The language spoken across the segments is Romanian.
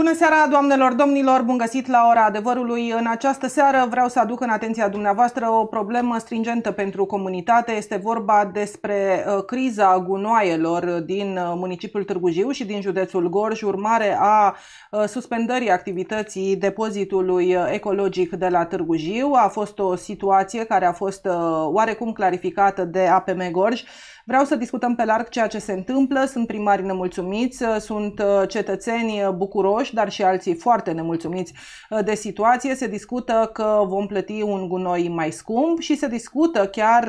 Bună seara, doamnelor, domnilor! Bun găsit la ora adevărului. În această seară vreau să aduc în atenția dumneavoastră o problemă stringentă pentru comunitate. Este vorba despre uh, criza gunoaielor din uh, municipiul Târgu Jiu și din județul Gorj, urmare a uh, suspendării activității depozitului ecologic de la Târgu Jiu. A fost o situație care a fost oarecum clarificată de APM Gorj Vreau să discutăm pe larg ceea ce se întâmplă. Sunt primari nemulțumiți, sunt uh, cetățeni bucuroși, dar și alții foarte nemulțumiți uh, de situație. Se discută că vom plăti un gunoi mai scump și se discută chiar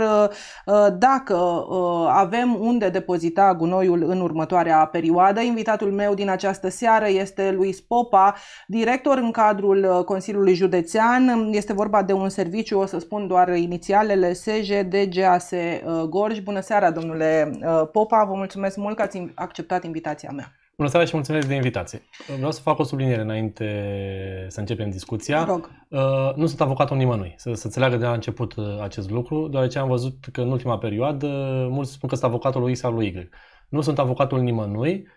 uh, dacă avem unde depozita gunoiul în următoarea perioadă. Invitatul meu din această seară este Luis Popa, director în cadrul Consiliului Județean. Este vorba de un serviciu, o să spun doar inițialele, SJDGAS Gorj. Bună seara, domnule! domnule uh, Popa. Vă mulțumesc mult că ați acceptat invitația mea. Bună seara și mulțumesc de invitație. Vreau să fac o subliniere înainte să începem discuția. Rog. Uh, nu sunt avocatul nimănui, să se înțeleagă de la început uh, acest lucru, deoarece am văzut că în ultima perioadă mulți spun că sunt avocatul lui X sau lui Y. Nu sunt avocatul nimănui,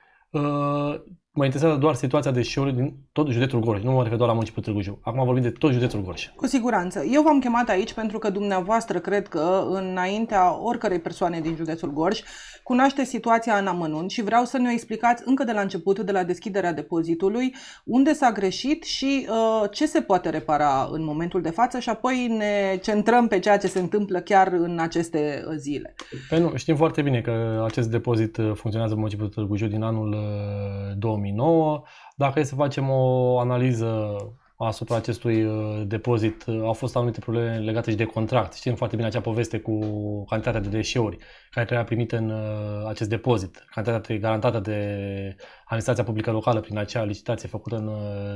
mă interesează doar situația șeuri din tot județul Gorj. Nu mă refer doar la municipiul Târgu Jiu. Acum vorbim de tot județul Gorj. Cu siguranță. Eu v-am chemat aici pentru că dumneavoastră cred că înaintea oricărei persoane din județul Gorj cunoaște situația în amănunt și vreau să ne explicați încă de la început, de la deschiderea depozitului, unde s-a greșit și uh, ce se poate repara în momentul de față și apoi ne centrăm pe ceea ce se întâmplă chiar în aceste uh, zile. Păi nu, știm foarte bine că acest depozit uh, funcționează în municipiul Târgu Jiu din anul 2000 uh, 2009. Dacă e să facem o analiză asupra acestui uh, depozit, uh, au fost anumite probleme legate și de contract. Știm foarte bine acea poveste cu cantitatea de deșeuri care trebuia primită în uh, acest depozit, cantitatea garantată de administrația publică locală prin acea licitație făcută în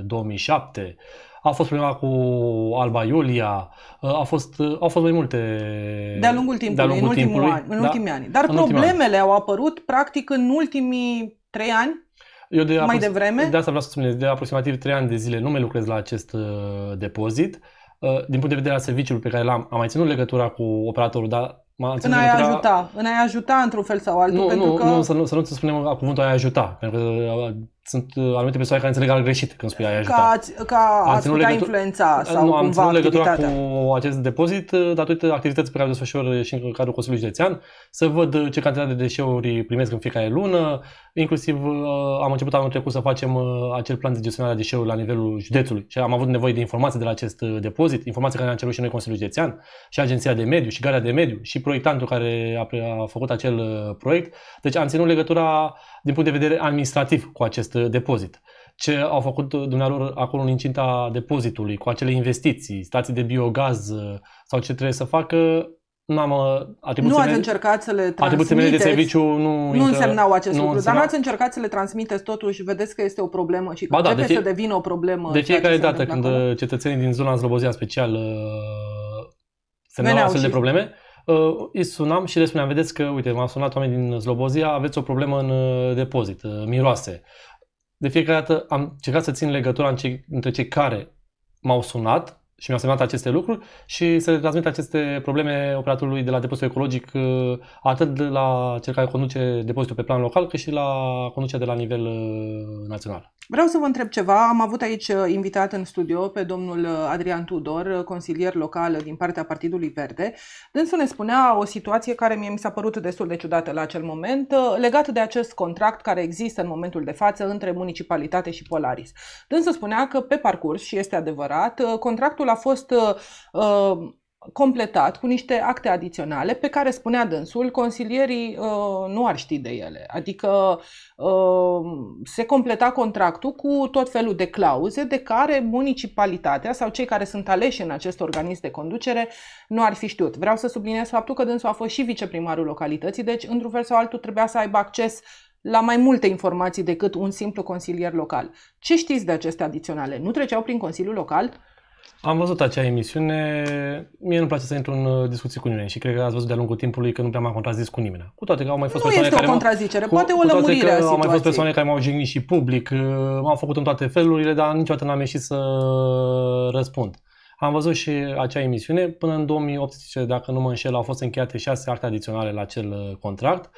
2007. A fost problema cu Alba Iulia, a fost, au fost mai multe... De-a lungul timpului, de-a lungul în, timpului, an, în da? ultimii ani. Dar în problemele au apărut practic în ultimii trei ani eu de mai devreme? De asta vreau să spuneți, de aproximativ 3 ani de zile nu mai lucrez la acest uh, depozit. Uh, din punct de vedere al serviciului pe care l-am, am mai ținut legătura cu operatorul, dar M-a în ai ajuta, în ai ajuta într-un fel sau altul. Nu, pentru nu, că... nu, să nu, să nu ți spunem cuvântul ai ajuta, pentru că uh, sunt uh, anumite persoane care înțeleg greșit când spui ai ajutat. Ca, ca a ați putea influența uh, sau nu, am ținut legătura cu acest depozit uh, datorită activității pe care le desfășor și în cadrul Consiliului Județean, să văd ce cantitate de deșeuri primesc în fiecare lună, inclusiv am început anul trecut să facem acel plan de gestionare a deșeurilor la nivelul județului și am avut nevoie de informații de la acest depozit, informații care ne am cerut și noi Consiliul Județean, și Agenția de Mediu, și Garea de Mediu, și proiectantul care a, a făcut acel proiect. Deci am ținut legătura din punct de vedere administrativ cu acest uh, depozit. Ce au făcut dumnealor acolo în incinta depozitului, cu acele investiții, stații de biogaz uh, sau ce trebuie să facă, n-am uh, Nu ați încercat să le transmiteți. de serviciu nu, nu intră, însemnau acest nu lucru, însemna... dar nu ați încercat să le transmiteți totuși, vedeți că este o problemă și că ba da, trebuie de fie... să devină o problemă. De fiecare dată când acolo. cetățenii din zona Zlobozia special semnau astfel de probleme, și Uh, îi sunam și le spuneam, vedeți că, uite, m-au sunat oameni din Slobozia, aveți o problemă în uh, depozit, uh, miroase. De fiecare dată am încercat să țin legătura între cei care m-au sunat și mi-au semnat aceste lucruri și să le transmit aceste probleme operatorului de la depozitul ecologic, atât de la cel care conduce depozitul pe plan local, cât și la conducerea de la nivel național. Vreau să vă întreb ceva. Am avut aici uh, invitat în studio pe domnul uh, Adrian Tudor, uh, consilier local din partea Partidului Verde. Dânsul ne spunea o situație care mie mi s-a părut destul de ciudată la acel moment, legată de acest contract care există în momentul de față între municipalitate și Polaris. Dânsul spunea că pe parcurs, și este adevărat, contractul a fost uh, completat cu niște acte adiționale pe care, spunea dânsul, consilierii uh, nu ar ști de ele. Adică uh, se completa contractul cu tot felul de clauze de care municipalitatea sau cei care sunt aleși în acest organism de conducere nu ar fi știut. Vreau să subliniez faptul că dânsul a fost și viceprimarul localității, deci, într-un fel sau altul, trebuia să aibă acces la mai multe informații decât un simplu consilier local. Ce știți de aceste adiționale? Nu treceau prin Consiliul Local? Am văzut acea emisiune. Mie nu place să intru în uh, discuții cu nimeni și cred că ați văzut de-a lungul timpului că nu prea m-am contrazis cu nimeni. Cu toate că au mai fost nu persoane este care o contrazicere, m-au... poate o lămurire a Au mai fost persoane care m-au jignit și public, uh, m-au făcut în toate felurile, dar niciodată n-am ieșit să răspund. Am văzut și acea emisiune. Până în 2018, dacă nu mă înșel, au fost încheiate șase acte adiționale la acel uh, contract.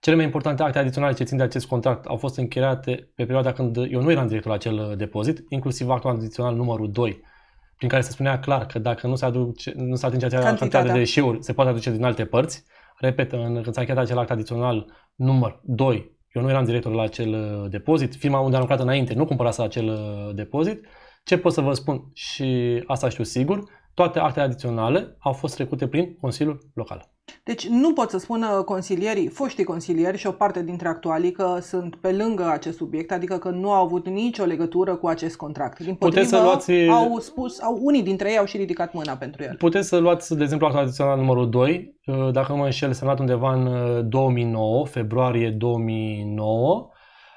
Cele mai importante acte adiționale ce țin de acest contract au fost încheiate pe perioada când eu nu eram director la acel depozit, inclusiv actul adițional numărul 2 prin care se spunea clar că dacă nu se, aduce, nu se atinge acea cantitate de deșeuri, se poate aduce din alte părți. Repet, în înțacheta acela act adițional număr 2, eu nu eram director la acel uh, depozit, firma unde am lucrat înainte nu cumpărase acel uh, depozit. Ce pot să vă spun și asta știu sigur, toate actele adiționale au fost trecute prin Consiliul Local. Deci nu pot să spună consilierii, foștii consilieri și o parte dintre actualii că sunt pe lângă acest subiect, adică că nu au avut nicio legătură cu acest contract. Din Puteți să luați... au spus, au, unii dintre ei au și ridicat mâna pentru el. Puteți să luați, de exemplu, actul adițional numărul 2, uh, dacă nu mă înșel, semnat undeva în 2009, uh, februarie 2009,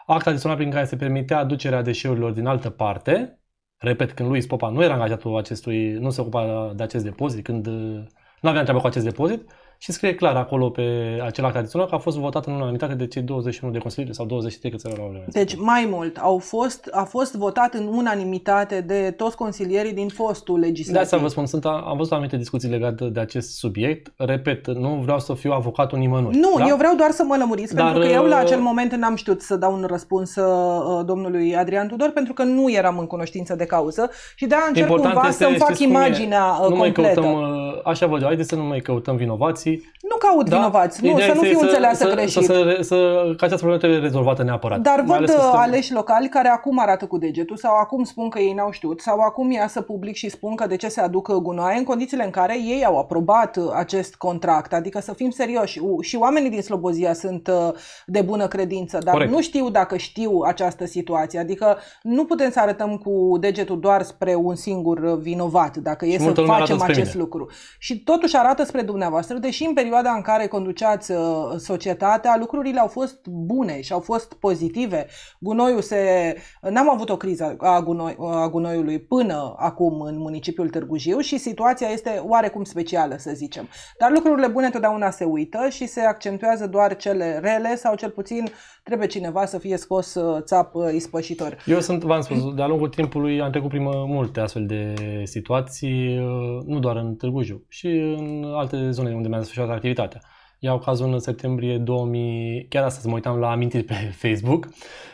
act adițional prin care se permitea aducerea deșeurilor din altă parte. Repet, când Luis Popa nu era angajatul acestui, nu se ocupa de acest depozit, când uh, nu avea treabă cu acest depozit, și scrie clar acolo pe acel act adițional că a fost votat în unanimitate de cei 21 de consilieri sau 23 câți erau la vremea Deci mai mult, au fost, a fost votat în unanimitate de toți consilierii din fostul legislativ. De asta vă spun, sunt, am văzut anumite discuții legate de acest subiect. Repet, nu vreau să fiu avocatul nimănui. Nu, da? eu vreau doar să mă lămuriți, Dar, pentru că eu la uh, acel moment n-am știut să dau un răspuns uh, domnului Adrian Tudor, pentru că nu eram în cunoștință de cauză și de-aia încerc cumva să-mi fac imaginea uh, nu completă. Mai căutăm, așa vă haideți să nu mai căutăm vinovații soluții. Nu caut da? vinovați, nu, să nu fiu înțeleasă să, greșit. Să, să, să, ca această problemă trebuie rezolvată neapărat. Dar văd aleși locali care acum arată cu degetul sau acum spun că ei n-au știut sau acum iasă public și spun că de ce se aducă gunoaie în condițiile în care ei au aprobat uh, acest contract. Adică să fim serioși. Și oamenii din Slobozia sunt uh, de bună credință, dar Corect. nu știu dacă știu această situație. Adică nu putem să arătăm cu degetul doar spre un singur uh, vinovat dacă și e să facem acest mine. lucru. Și totuși arată spre dumneavoastră, deși și în perioada în care conduceați uh, societatea, lucrurile au fost bune și au fost pozitive. Gunoiul se... N-am avut o criză a, gunoi, a gunoiului până acum în municipiul Târgu Jiu și situația este oarecum specială, să zicem. Dar lucrurile bune întotdeauna se uită și se accentuează doar cele rele sau cel puțin trebuie cineva să fie scos uh, țap uh, ispășitor. Eu sunt, v-am spus, de-a lungul timpului am trecut prin multe astfel de situații, uh, nu doar în Târgu Jiu, și în alte zone unde mi am desfășurat activitatea. Iau cazul în septembrie 2000, chiar astăzi mă uitam la amintiri pe Facebook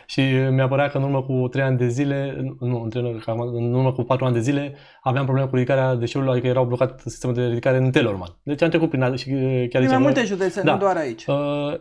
și mi-a părea că în urmă cu 3 ani de zile, nu, între, în urmă cu 4 ani de zile, aveam probleme cu ridicarea deșeurilor, adică erau blocat sistemul de ridicare în Telorman. Deci am trecut prin și uh, chiar de mai multe județe, da. nu doar aici. Uh,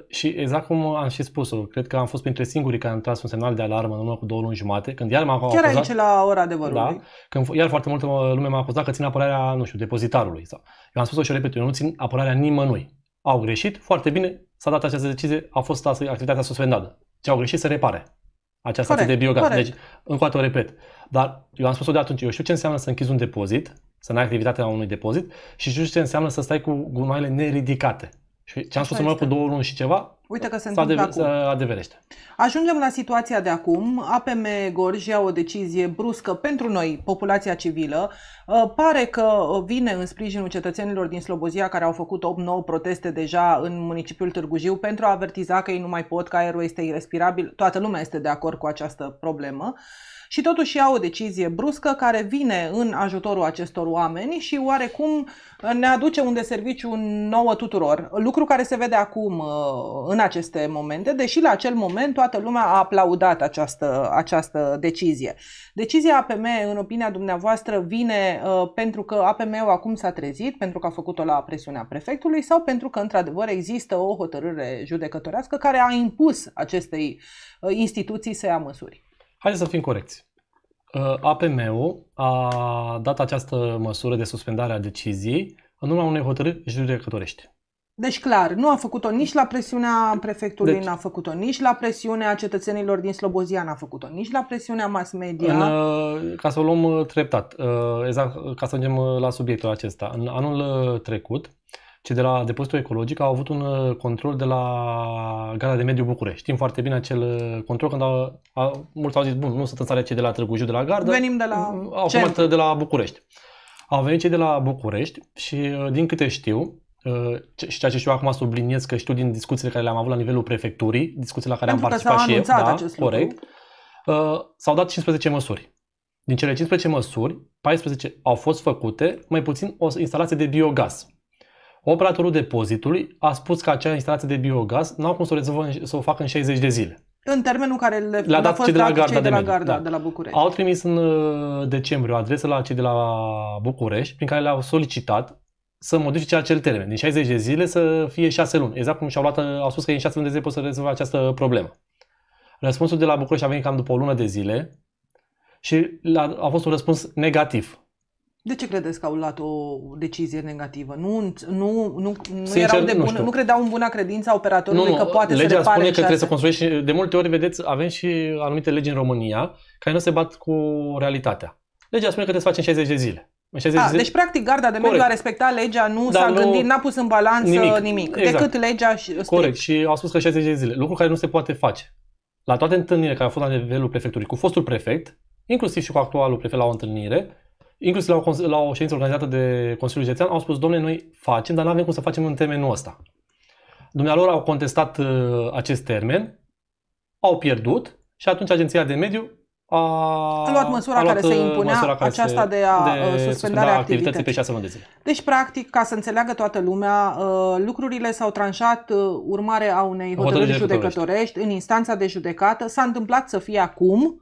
și exact cum am și spus-o, cred că am fost printre singurii care am tras un semnal de alarmă în urmă cu două luni jumate, când iar m-au Chiar acuzat, aici la ora vorbă. Da, când iar foarte multă lume m-a acuzat că țin apărarea, nu știu, depozitarului. Sau. Eu am spus-o și repet, eu nu țin apărarea nimănui. Au greșit, foarte bine, s-a dat această decizie, a fost activitatea suspendată. Ce au greșit se repare. Această stație de biogaz. Deci, încă o dată repet. Dar eu am spus-o de atunci, eu știu ce înseamnă să închizi un depozit, să n-ai activitatea unui depozit și știu ce înseamnă să stai cu gunoaiele neridicate. Și ce am spus în urmă cu două luni și ceva, Uite că se întâmplă acum. adeverește. Ajungem la situația de acum. APM Gorj ia o decizie bruscă pentru noi, populația civilă. Uh, pare că vine în sprijinul cetățenilor din Slobozia care au făcut 8-9 proteste deja în municipiul Târgu Jiu pentru a avertiza că ei nu mai pot, că aerul este irrespirabil. Toată lumea este de acord cu această problemă și totuși ia o decizie bruscă care vine în ajutorul acestor oameni și oarecum uh, ne aduce un deserviciu nouă tuturor. Lucru care se vede acum uh, în aceste momente, deși la acel moment toată lumea a aplaudat această, această decizie. Decizia APM, în opinia dumneavoastră, vine uh, pentru că APM-ul acum s-a trezit, pentru că a făcut-o la presiunea prefectului sau pentru că, într-adevăr, există o hotărâre judecătorească care a impus acestei instituții să ia măsuri. Haideți să fim corecți. Uh, APM-ul a dat această măsură de suspendare a deciziei în urma unei hotărâri judecătorești. Deci clar, nu a făcut-o nici la presiunea prefectului, deci, n-a făcut-o nici la presiunea cetățenilor din Slobozia, n-a făcut-o nici la presiunea mass media. În, uh, ca să o luăm uh, treptat, exact ca să ajungem la subiectul acesta. În anul trecut, ce de la depozitul ecologic au avut un uh, control de la Gara de Mediu București. Știm foarte bine acel uh, control când au, a, mulți au zis, bun, nu sunt în stare cei de la Târgu Jiu, de la Gardă, Venim de la mm, au format uh, de la București. Au venit cei de la București și, din câte știu, și ceea ce știu acum subliniez că știu din discuțiile care le-am avut la nivelul prefecturii, discuțiile la care Pentru am participat și eu, da, acest corect, lucru. s-au dat 15 măsuri. Din cele 15 măsuri, 14 au fost făcute, mai puțin o instalație de biogaz Operatorul depozitului a spus că acea instalație de biogaz nu au cum să o, rezolvă, să o facă în 60 de zile. În termenul care le, le-a dat cei de la Garda, de, de, la Garda da. de la București. Au trimis în uh, decembrie o adresă la cei de la București prin care le-au solicitat să modifice acel termen, din 60 de zile să fie 6 luni. Exact cum și-au luat, uh, au spus că în 6 luni de zile pot să rezolve această problemă. Răspunsul de la București a venit cam după o lună de zile și a fost un răspuns negativ. De ce credeți că au luat o decizie negativă? Nu, nu, nu, nu, Sincer, erau de bună, nu, nu credeau în buna credință a operatorului nu, că poate legea să repare spune că trebuie să construiești și de multe ori, vedeți, avem și anumite legi în România care nu se bat cu realitatea. Legea spune că trebuie să facem 60 de zile. A, ah, deci, practic, garda de mediu a respectat legea, nu Dar s-a nu... gândit, n-a pus în balanță nimic, nimic exact. decât legea și strict. Corect, și au spus că 60 de zile, lucru care nu se poate face. La toate întâlnirile care au fost la nivelul prefecturii cu fostul prefect, inclusiv și cu actualul prefect la o întâlnire, inclusiv la o, la o ședință organizată de Consiliul Județean, au spus, domnule, noi facem, dar nu avem cum să facem în termenul ăsta. Dumnealor au contestat uh, acest termen, au pierdut și atunci Agenția de Mediu a, a luat măsura a luat care se uh, impunea, care aceasta se, de a de uh, suspendarea suspendarea activității pe șase luni de zile. Deci, practic, ca să înțeleagă toată lumea, uh, lucrurile s-au tranșat urmare a unei hotărâri judecătorești. judecătorești în instanța de judecată. S-a întâmplat să fie acum,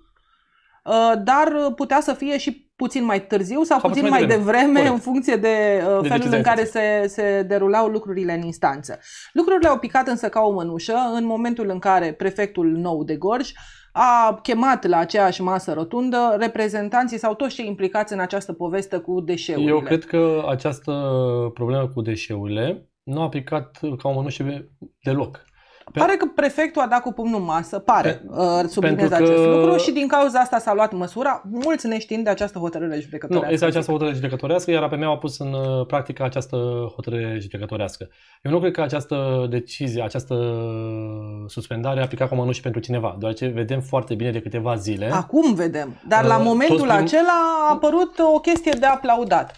dar putea să fie și puțin mai târziu sau, sau puțin mai devreme, devreme în funcție de uh, de felul în care se, se derulau lucrurile în instanță. Lucrurile au picat însă ca o mănușă în momentul în care prefectul nou de Gorj a chemat la aceeași masă rotundă reprezentanții sau toți cei implicați în această poveste cu deșeurile. Eu cred că această problemă cu deșeurile nu a picat ca o mănușă deloc. Pe... Pare că prefectul a dat cu pumnul în masă, pare, pe... Uh, subliniez că... acest lucru și din cauza asta s-a luat măsura, mulți neștiind de această hotărâre judecătorească. Nu, este această hotărâre judecătorească, iar APM a pus în uh, practică această hotărâre judecătorească. Eu nu cred că această decizie, această suspendare a picat cu mănuși pentru cineva, deoarece vedem foarte bine de câteva zile. Acum vedem, dar la uh, momentul prim... acela a apărut o chestie de aplaudat.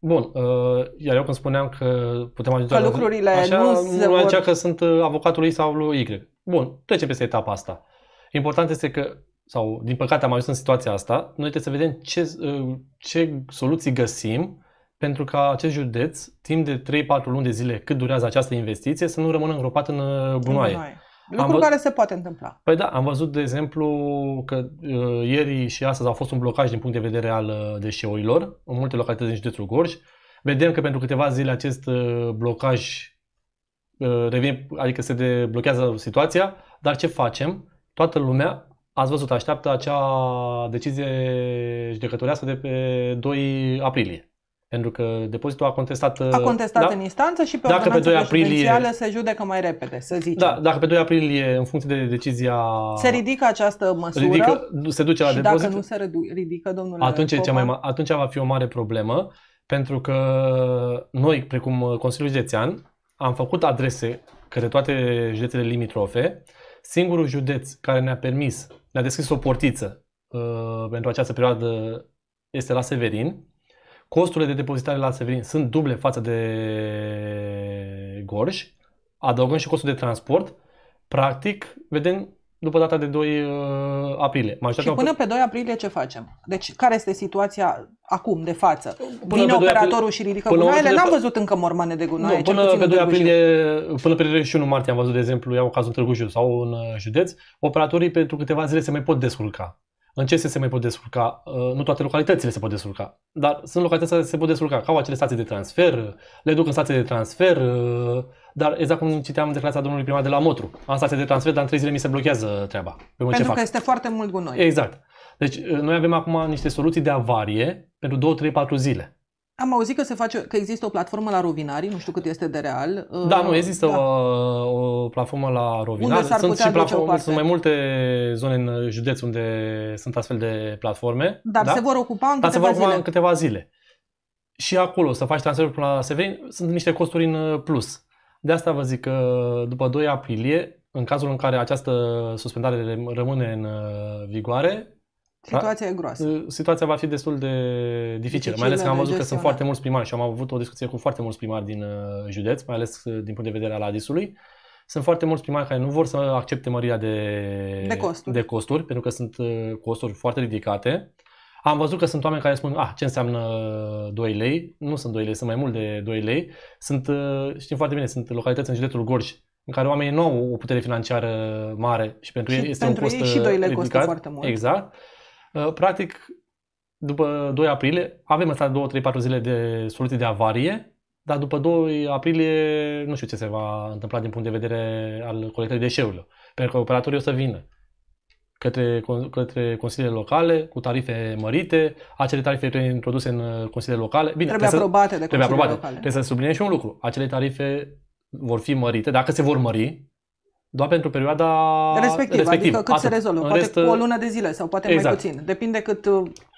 Bun, uh, iar eu când spuneam că putem ajuta... la lucrurile așa, nu se vor... Zicea că sunt uh, avocatul lui sau lui Y. Bun, trecem peste etapa asta. Important este că, sau din păcate am ajuns în situația asta, noi trebuie să vedem ce, uh, ce soluții găsim pentru ca acest județ, timp de 3-4 luni de zile cât durează această investiție, să nu rămână îngropat în gunoaie. În gunoaie. Lucru văzut, care se poate întâmpla. Păi da, am văzut, de exemplu, că uh, ieri și astăzi au fost un blocaj din punct de vedere al uh, deșeurilor în multe localități din județul Gorj. Vedem că pentru câteva zile acest uh, blocaj uh, revine, adică se deblochează situația, dar ce facem? Toată lumea, ați văzut, așteaptă acea decizie judecătorească de pe 2 aprilie. Pentru că depozitul a contestat... A uh, contestat da? în instanță și pe dacă pe 2 aprilie se judecă mai repede, să zicem. Da, dacă pe 2 aprilie, în funcție de decizia... Se ridică această măsură ridică, se duce la și depozit, dacă nu se ridică, domnule atunci, Coman, cea mai, atunci va fi o mare problemă, pentru că noi, precum Consiliul Județean, am făcut adrese către toate județele limitrofe. Singurul județ care ne-a permis, ne-a deschis o portiță uh, pentru această perioadă este la Severin, Costurile de depozitare la Severin sunt duble față de Gorj, adăugăm și costul de transport. Practic, vedem după data de 2 uh, aprilie. Majoritatea și până pe 2 aprilie ce facem? Deci care este situația acum, de față? Până Vine operatorul aprilie, și ridică gunoaiele? N-am văzut încă mormane de gunoaie, nu, până pe 2 aprilie, până pe 31 martie am văzut, de exemplu, iau cazul în Târgu Jiu sau în uh, județ, operatorii pentru câteva zile se mai pot descurca. În ce se mai pot descurca? Uh, nu toate localitățile se pot descurca, dar sunt localități care se pot descurca, ca au acele stații de transfer, le duc în stații de transfer, uh, dar exact cum citeam declarația domnului primar de la Motru, am stații de transfer, dar în trei zile mi se blochează treaba. Pe Pentru ce că fac. este foarte mult gunoi. Exact. Deci uh, noi avem acum niște soluții de avarie pentru 2, 3, 4 zile. Am auzit că se face, că există o platformă la Rovinari, nu știu cât este de real. Da, nu, uh, există da. O, o platformă la Rovinari. Unde sunt și platforme, sunt mai multe zone în județ unde sunt astfel de platforme. Dar da? se vor ocupa în Dar câteva se vor ocupa zile. în câteva zile. Și acolo să faci transferul până la Severin sunt niște costuri în plus. De asta vă zic că după 2 aprilie, în cazul în care această suspendare rămâne în uh, vigoare, da. Situația da? e groasă. Situația va fi destul de dificilă, Dificil mai ales că am văzut că sunt foarte mulți primari și am avut o discuție cu foarte mulți primari din uh, județ, mai ales uh, din punct de vedere al Adisului. Sunt foarte mulți primari care nu vor să accepte mărirea de, de, costuri. de costuri, pentru că sunt uh, costuri foarte ridicate. Am văzut că sunt oameni care spun, ah, ce înseamnă 2 lei? Nu sunt 2 lei, sunt mai mult de 2 lei. Sunt, știm foarte bine, sunt localități în județul Gorj în care oamenii nu au o putere financiară mare și pentru și ei este pentru un cost ei și 2 lei ridicat. costă foarte mult. Exact. Uh, practic, după 2 aprilie, avem asta 2, 3, 4 zile de soluții de avarie, dar după 2 aprilie nu știu ce se va întâmpla din punct de vedere al colectării deșeurilor. Pentru că operatorii o să vină către, către consiliile locale cu tarife mărite, acele tarife trebuie introduse în consiliile locale. Bine, trebuie, trebuie aprobate să, de trebuie aprobate. locale. Trebuie să subliniem și un lucru. Acele tarife vor fi mărite, dacă se vor mări, doar pentru perioada respectiv, adică respectiv. adică cât Atât. se rezolvă, poate rest... cu o lună de zile sau poate exact. mai puțin, depinde cât,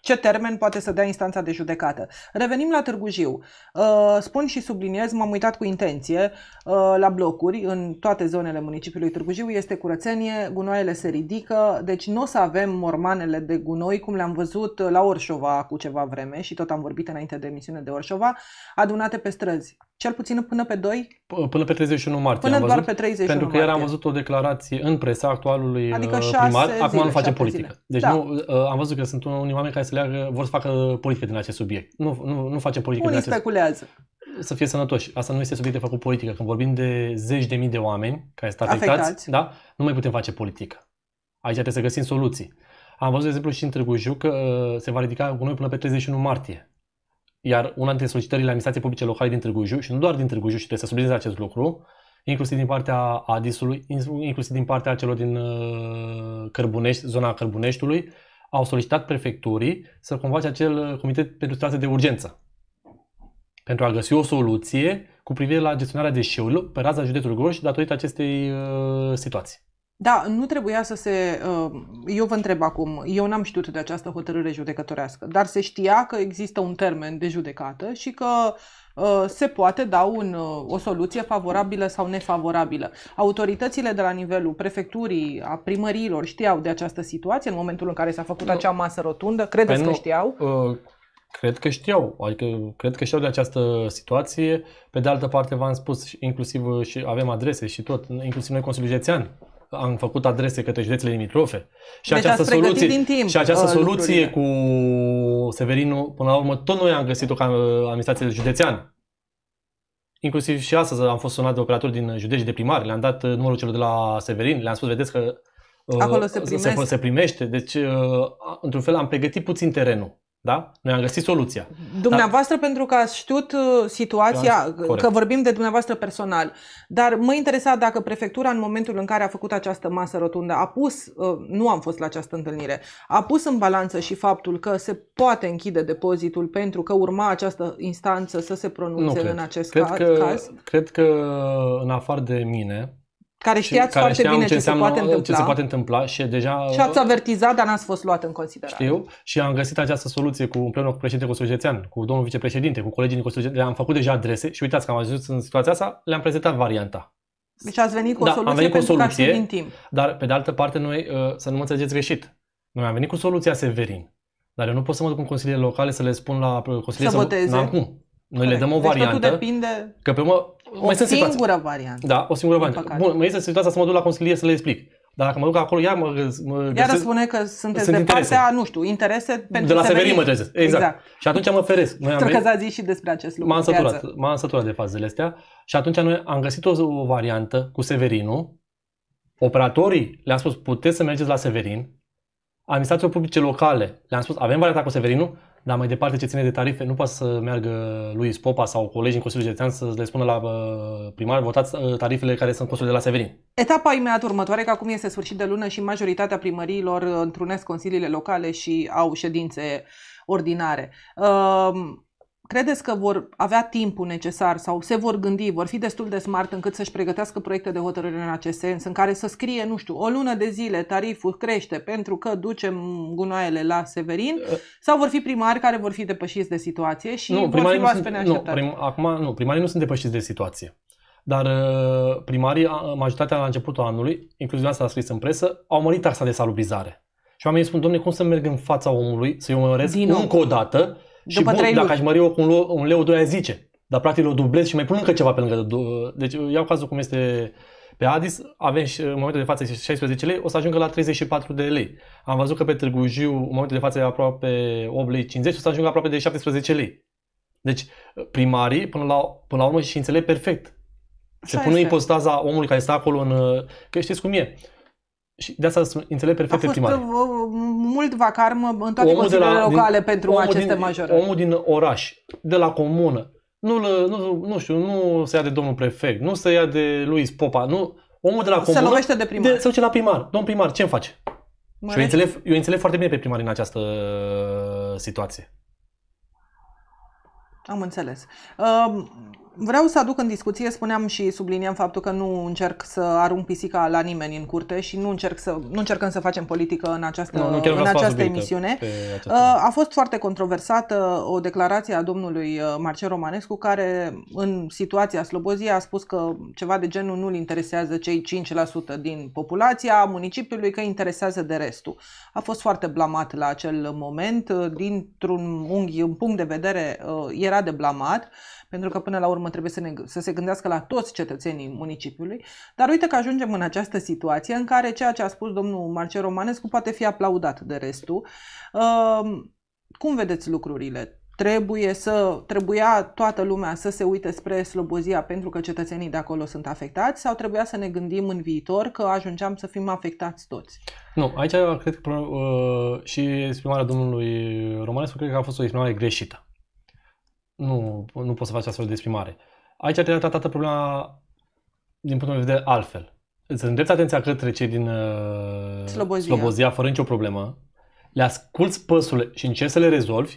ce termen poate să dea instanța de judecată. Revenim la Târgu Jiu. Uh, spun și subliniez, m-am uitat cu intenție uh, la blocuri în toate zonele municipiului Târgu Jiu, este curățenie, gunoaiele se ridică, deci nu o să avem mormanele de gunoi cum le-am văzut la Orșova cu ceva vreme și tot am vorbit înainte de emisiune de Orșova, adunate pe străzi cel puțin până pe 2? Până pe 31 martie. Până am doar pe 31 Pentru că ieri am văzut o declarație în presa actualului uh, adică primar, zile, acum nu face politică. Zile. Deci da. nu, uh, am văzut că sunt unii oameni care se leagă, vor să facă politică din acest subiect. Nu, nu, nu facem politică unii din acest speculează. Să fie sănătoși. Asta nu este subiect de făcut politică. Când vorbim de zeci de mii de oameni care sunt afectați, afectați. Da, nu mai putem face politică. Aici trebuie să găsim soluții. Am văzut, de exemplu, și în Târgu Jiu că uh, se va ridica noi până pe 31 martie. Iar una dintre solicitările administrației publice locale din Târgu Jiu, și nu doar din Târgu Jiu, și trebuie să subliniez acest lucru, inclusiv din partea Adisului, inclusiv din partea celor din uh, Cărbunești, zona Cărbuneștiului, au solicitat prefecturii să convoace acel uh, comitet pentru situație de urgență pentru a găsi o soluție cu privire la gestionarea deșeurilor pe raza județului Gorj datorită acestei uh, situații. Da, nu trebuia să se. Uh, eu vă întreb acum, eu n-am știut de această hotărâre judecătorească, dar se știa că există un termen de judecată și că uh, se poate da un, uh, o soluție favorabilă sau nefavorabilă. Autoritățile de la nivelul prefecturii, a primărilor știau de această situație în momentul în care s-a făcut nu. acea masă rotundă? Credeți Pen, păi că știau? Uh, cred că știau, adică cred că știau de această situație. Pe de altă parte, v-am spus, inclusiv și avem adrese și tot, inclusiv noi Consiliul Județean am făcut adrese către județele limitrofe. Și deci această soluție, din timp, și această soluție cu Severinul, până la urmă, tot noi am găsit-o ca uh, administrație județean. Inclusiv și astăzi am fost sunat de operatori din județ de primar. le-am dat uh, numărul celor de la Severin, le-am spus, vedeți că uh, Acolo se, se, se primește. Deci, într-un fel, am pregătit puțin terenul. Da? Noi am găsit soluția. Dumneavoastră, dar... pentru că ați știut uh, situația, Corect. că vorbim de dumneavoastră personal, dar mă interesa dacă prefectura, în momentul în care a făcut această masă rotundă, a pus, uh, nu am fost la această întâlnire, a pus în balanță și faptul că se poate închide depozitul pentru că urma această instanță să se pronunțe nu în acest cred caz? Că, cred că, în afară de mine, care știați care foarte bine ce, se poate întâmpla. ce se poate întâmpla și deja... Și ați avertizat, dar n-ați fost luat în considerare. Știu și am găsit această soluție cu, împreună cu președinte cu Sujețean, cu domnul vicepreședinte, cu colegii din Consiliul le am făcut deja adrese și uitați că am ajuns în situația asta, le-am prezentat varianta. Deci ați venit cu o da, soluție am venit cu o soluție, din timp. Dar pe de altă parte noi, uh, să nu mă înțelegeți greșit, noi am venit cu soluția Severin. Dar eu nu pot să mă duc în consiliile locale să le spun la uh, consiliere să, să voteze. N-am cum. Noi Corect. le dăm o deci variantă. Depinde... Că pe mă, mai o singură variantă. Da, o singură variantă. Bun, mai este situația să mă duc la consilier să le explic. Dar dacă mă duc acolo, ea mă, mă găsesc, Iar spune că sunteți sunt de interese. partea, nu știu, interese pentru De la Severin mă trezesc, exact. exact. Și atunci mă feresc. Noi am... că zis și despre acest lucru. M-am săturat, m-am săturat de fazele astea. Și atunci noi am găsit o, o variantă cu Severinul. Operatorii le-am spus, puteți să mergeți la Severin. Administrațiile publice locale le-am spus, avem varianta cu Severinul, dar mai departe ce ține de tarife, nu poate să meargă lui Popa sau colegi în Consiliul Județean să le spună la uh, primar, votați uh, tarifele care sunt costurile de la Severin. Etapa imediat următoare, că acum este sfârșit de lună și majoritatea primăriilor întrunesc consiliile locale și au ședințe ordinare. Uh, Credeți că vor avea timpul necesar sau se vor gândi, vor fi destul de smart încât să-și pregătească proiecte de hotărâre în acest sens, în care să scrie, nu știu, o lună de zile tariful crește pentru că ducem gunoaiele la Severin uh. sau vor fi primari care vor fi depășiți de situație și nu, vor fi luați sunt, pe Nu, prim, acum nu, primarii nu sunt depășiți de situație. Dar uh, primarii, majoritatea la începutul anului, inclusiv asta a scris în presă, au mărit taxa de salubrizare. Și oamenii spun, domne, cum să merg în fața omului, să-i omorez încă o dată și bun, dacă luni. aș mări cu un, leu, un leu doi zice, dar practic o dublez și mai pun încă ceva pe lângă. Deci iau cazul cum este pe Adis, avem și, în momentul de față 16 lei, o să ajungă la 34 de lei. Am văzut că pe Târgu Jiu, în momentul de față e aproape 8 lei 50, o să ajungă aproape de 17 lei. Deci primarii, până la, până la urmă, și înțeleg perfect. Se pune este. impostaza omului care stă acolo în... Că știți cum e și de asta înțeleg perfect a fost primare. Uh, uh, mult vacarmă în toate consiliile locale din, pentru aceste din, majorări. Omul din oraș, de la comună, nu, nu, nu știu, nu se ia de domnul prefect, nu se ia de Luis Popa, nu, omul de la comună... Se lovește de primar. De, se duce la primar. Domn primar, ce-mi face? Mă și eu înțeleg, eu înțeleg foarte bine pe primar în această uh, situație. Am înțeles. Uh, vreau să aduc în discuție, spuneam și subliniem faptul că nu încerc să arunc pisica la nimeni în curte și nu, încerc să, nu încercăm să facem politică în această, nu, nu în această emisiune. Această... Uh, a fost foarte controversată o declarație a domnului uh, Marcel Romanescu care în situația Slobozia a spus că ceva de genul nu-l interesează cei 5% din populația municipiului, că interesează de restul. A fost foarte blamat la acel moment, uh, dintr-un unghi, un punct de vedere era de blamat pentru că până la urmă trebuie să, ne, să se gândească la toți cetățenii municipiului, dar uite că ajungem în această situație în care ceea ce a spus domnul Marcel Romanescu poate fi aplaudat de restul. Ehm, cum vedeți lucrurile? trebuie să, trebuia toată lumea să se uite spre Slobozia pentru că cetățenii de acolo sunt afectați sau trebuia să ne gândim în viitor că ajungeam să fim afectați toți? Nu, aici cred că uh, și exprimarea domnului Romanescu cred că a fost o exprimare greșită nu, nu poți să faci astfel de exprimare. Aici trebui tratată problema din punctul meu de vedere altfel. Îți îndrepti atenția către cei din uh, slobozia. slobozia fără nicio problemă, le asculți păsurile și încerci să le rezolvi,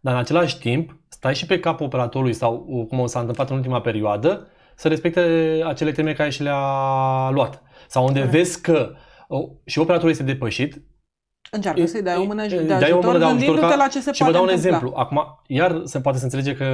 dar în același timp stai și pe capul operatorului sau uh, cum s-a întâmplat în ultima perioadă, să respecte acele teme care și le-a luat. Sau unde Correct. vezi că uh, și operatorul este depășit, Încearcă să-i dai o mână de ajutor, dai mână de ajutor ca... la ce se și poate vă dau un întâmpla. exemplu. Acum, iar se poate să înțelege că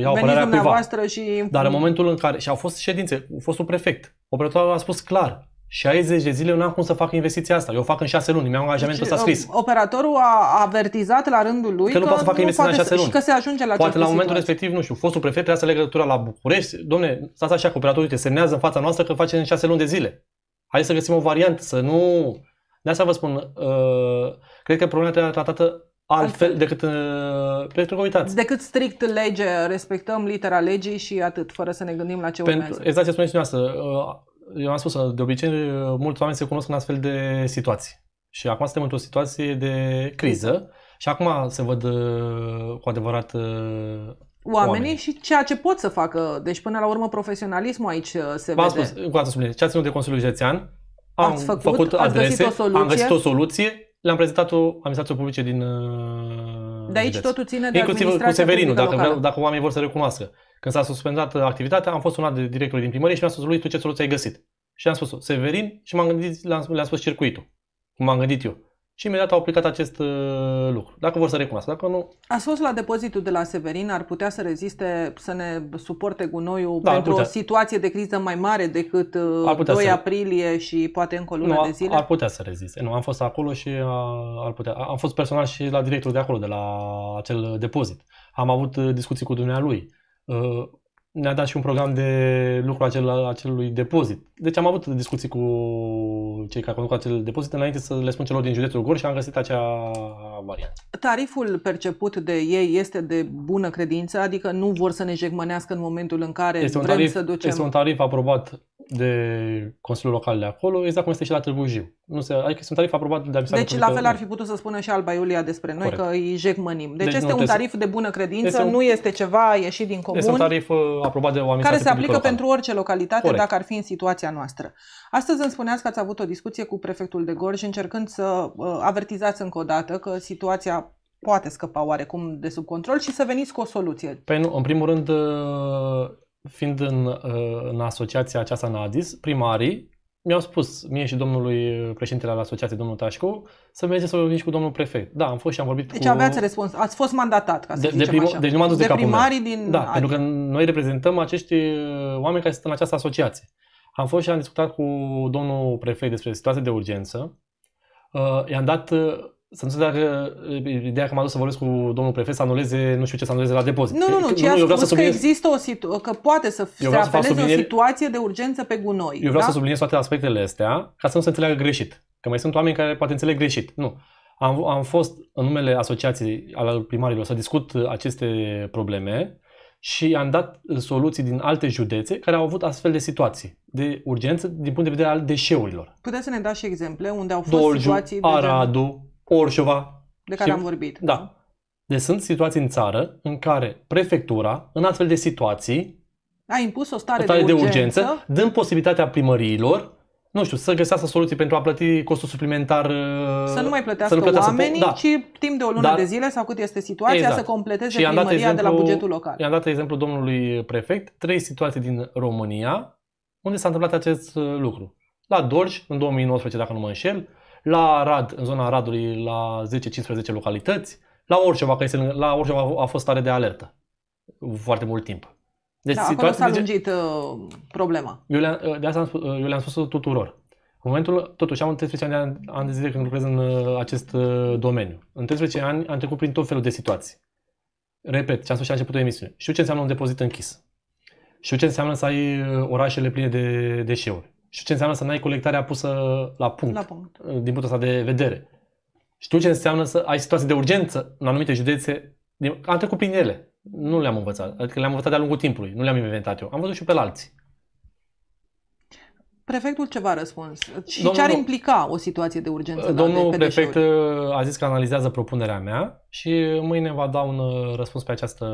iau Veniți apărarea cuiva. Și... Dar în momentul în care, și au fost ședințe, a fost un prefect, operatorul a spus clar, 60 de zile eu n-am cum să fac investiția asta. Eu o fac în 6 luni, mi-am angajamentul deci, ăsta scris. Um, operatorul a avertizat la rândul lui că, că nu poate să facă investiția în 6 luni. Și că se ajunge la Poate la momentul situație. respectiv, nu știu, fostul prefect trebuia să legătura la București. Domne, stați așa, operatorul, uite, semnează în fața noastră că face în 6 luni de zile. Hai să găsim o variantă, să nu de asta vă spun, uh, cred că problema trebuie tratată altfel decât uh, pentru că uitați. Decât strict lege, respectăm litera legii și atât, fără să ne gândim la ce pentru, urmează. Exact ce spuneți dumneavoastră. Uh, eu am spus, de obicei, mulți oameni se cunosc în astfel de situații. Și acum suntem într-o situație de criză și acum se văd cu adevărat oamenii, oamenii și ceea ce pot să facă. Deci, până la urmă, profesionalismul aici se V-am vede. Spus, cu ce a ținut de Consiliul Județean, am ați făcut, făcut adrese, găsit o soluție? am găsit o soluție, le-am prezentat-o administrație publice din uh, De aici județ. totul ține de Inclusiv cu Severinul, dacă, vreau, dacă oamenii vor să recunoască. Când s-a suspendat activitatea, am fost sunat de directorul din primărie și mi-a spus lui, tu ce soluție ai găsit? Și am spus Severin și m-am gândit, le-am, le-am spus circuitul, cum m-am gândit eu. Și imediat au aplicat acest uh, lucru, dacă vor să recunoască, dacă nu... A fost la depozitul de la Severin, ar putea să reziste, să ne suporte gunoiul da, pentru o situație de criză mai mare decât 2 uh, să... aprilie și poate încă o lună nu, de zile? ar putea să reziste. Nu, am fost acolo și ar putea. Am fost personal și la directorul de acolo, de la acel depozit. Am avut uh, discuții cu dumnealui. Ne-a dat și un program de lucru acel, acelui depozit deci am avut discuții cu cei care conduc acel depozit înainte să le spun celor din județul Gorj și am găsit acea variantă. Tariful perceput de ei este de bună credință, adică nu vor să ne jegmănească în momentul în care este vrem tarif, să ducem... Este un tarif aprobat de Consiliul Local de acolo, exact cum este și la Târgu Jiu. Nu se, adică este un tarif aprobat de administrația Deci la fel ar fi putut să spună și Alba Iulia despre noi Corect. că îi jegmănim. Deci, deci este un tarif de bună credință, este un, nu este ceva ieșit din comun. Este un tarif uh, aprobat de o Care se aplică pentru orice localitate Corect. dacă ar fi în situația educația noastră. Astăzi îmi spuneați că ați avut o discuție cu prefectul de Gorj încercând să uh, avertizați încă o dată că situația poate scăpa oarecum de sub control și să veniți cu o soluție. Păi nu, în primul rând, uh, fiind în, uh, în asociația aceasta NADIS, primarii mi-au spus, mie și domnului președintele al asociației, domnul Tașcu, să mergeți să și cu domnul prefect. Da, am fost și am vorbit deci cu... Deci aveați răspuns, ați fost mandatat, ca să de, zicem de primul, așa. Deci nu m-am dus de, de primarii meu. din... Da, Adi. pentru că noi reprezentăm acești oameni care sunt în această asociație. Am fost și am discutat cu domnul prefect despre situația de urgență. Uh, i-am dat, uh, să nu știu dacă uh, ideea că m-a dus să vorbesc cu domnul prefect să anuleze, nu știu ce, să anuleze la depozit. Nu, nu, nu, ci eu să că există o situ- că poate să se apeleze subliniere... o situație de urgență pe gunoi. Eu vreau da? să subliniez toate aspectele astea ca să nu se înțeleagă greșit. Că mai sunt oameni care poate înțeleg greșit. Nu. Am, am fost în numele asociației al primarilor să discut aceste probleme și am dat soluții din alte județe care au avut astfel de situații de urgență din punct de vedere al deșeurilor. Puteți să ne dați și exemple unde au fost Dolju, situații de Aradu, Orșova. De care și, am vorbit. Da. Deci sunt situații în țară în care prefectura, în astfel de situații, a impus o stare, o stare de, urgență, urgență, dând posibilitatea primăriilor nu știu, să găsească soluții pentru a plăti costul suplimentar. Uh, să nu mai plătească, să nu plătească oamenii, da. ci timp de o lună Dar, de zile sau cât este situația exact. să completeze și primăria exemplu, de la bugetul local. I-am dat exemplu domnului prefect, trei situații din România unde s-a întâmplat acest uh, lucru. La Dorj, în 2019, dacă nu mă înșel, la Rad, în zona Radului, la 10-15 localități, la Orșova, că este, la Orșova a fost stare de alertă foarte mult timp. Deci da, situația acolo s-a deci- lungit uh, problema. Eu le-am, uh, de asta am spus, eu uh, le-am spus tuturor. În momentul, totuși, am 13 ani de ani de zile când lucrez în uh, acest uh, domeniu. În 13 ani am trecut prin tot felul de situații. Repet, ce am spus și la începutul emisiunii. Știu ce înseamnă un depozit închis. Știu ce înseamnă să ai uh, orașele pline de deșeuri. Știu ce înseamnă să n-ai colectarea pusă la punct, la punct. din punctul ăsta de vedere. Știu ce înseamnă să ai situații de urgență în anumite județe. Am trecut prin ele nu le-am învățat. Adică le-am învățat de-a lungul timpului, nu le-am inventat eu. Am văzut și pe la alții. Prefectul ce v-a răspuns? Și domnul, ce ar implica o situație de urgență? Domnul de prefect uh, a zis că analizează propunerea mea și mâine va da un uh, răspuns pe această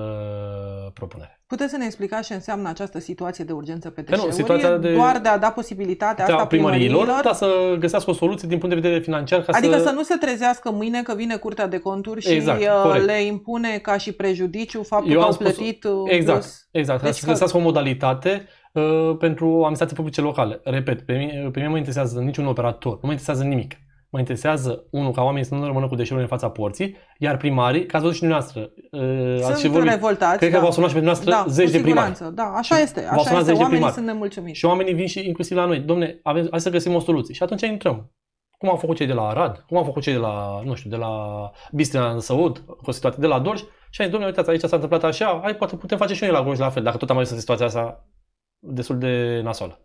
uh, propunere. Puteți să ne explicați ce înseamnă această situație de urgență pe deșeuri? Păi nu, situația de... Doar de a da posibilitatea asta da, primăriilor, primăriilor, dar să găsească o soluție din punct de vedere financiar. Ca adică să... să nu se trezească mâine că vine Curtea de Conturi și exact, le impune ca și prejudiciu faptul Eu că au plătit exact, plus... Exact, exact. Deci să că... găsească o modalitate Uh, pentru administrație publice locale. Repet, pe mine, pe mine mă interesează niciun operator, nu mă interesează nimic. Mă interesează, unul, ca oamenii să nu rămână cu deșeurile în fața porții, iar primarii, ca ați văzut și dumneavoastră, uh, sunt ați vorbit, revoltați, cred da. că v-au sunat și pe dumneavoastră da, zeci de primari. Da, așa este, așa este, oamenii primari. sunt nemulțumiți. Și oamenii vin și inclusiv la noi, domne, avem, hai să găsim o soluție. Și atunci intrăm. Cum au făcut cei de la Arad, cum au făcut cei de la, nu știu, de la Bistrița în Săud, cu situație de la Dolj, și ai zis, domnule, uitați, aici s-a întâmplat așa, hai, poate putem face și noi la Gorj la fel, dacă tot am ajuns în situația asta destul de nasoală.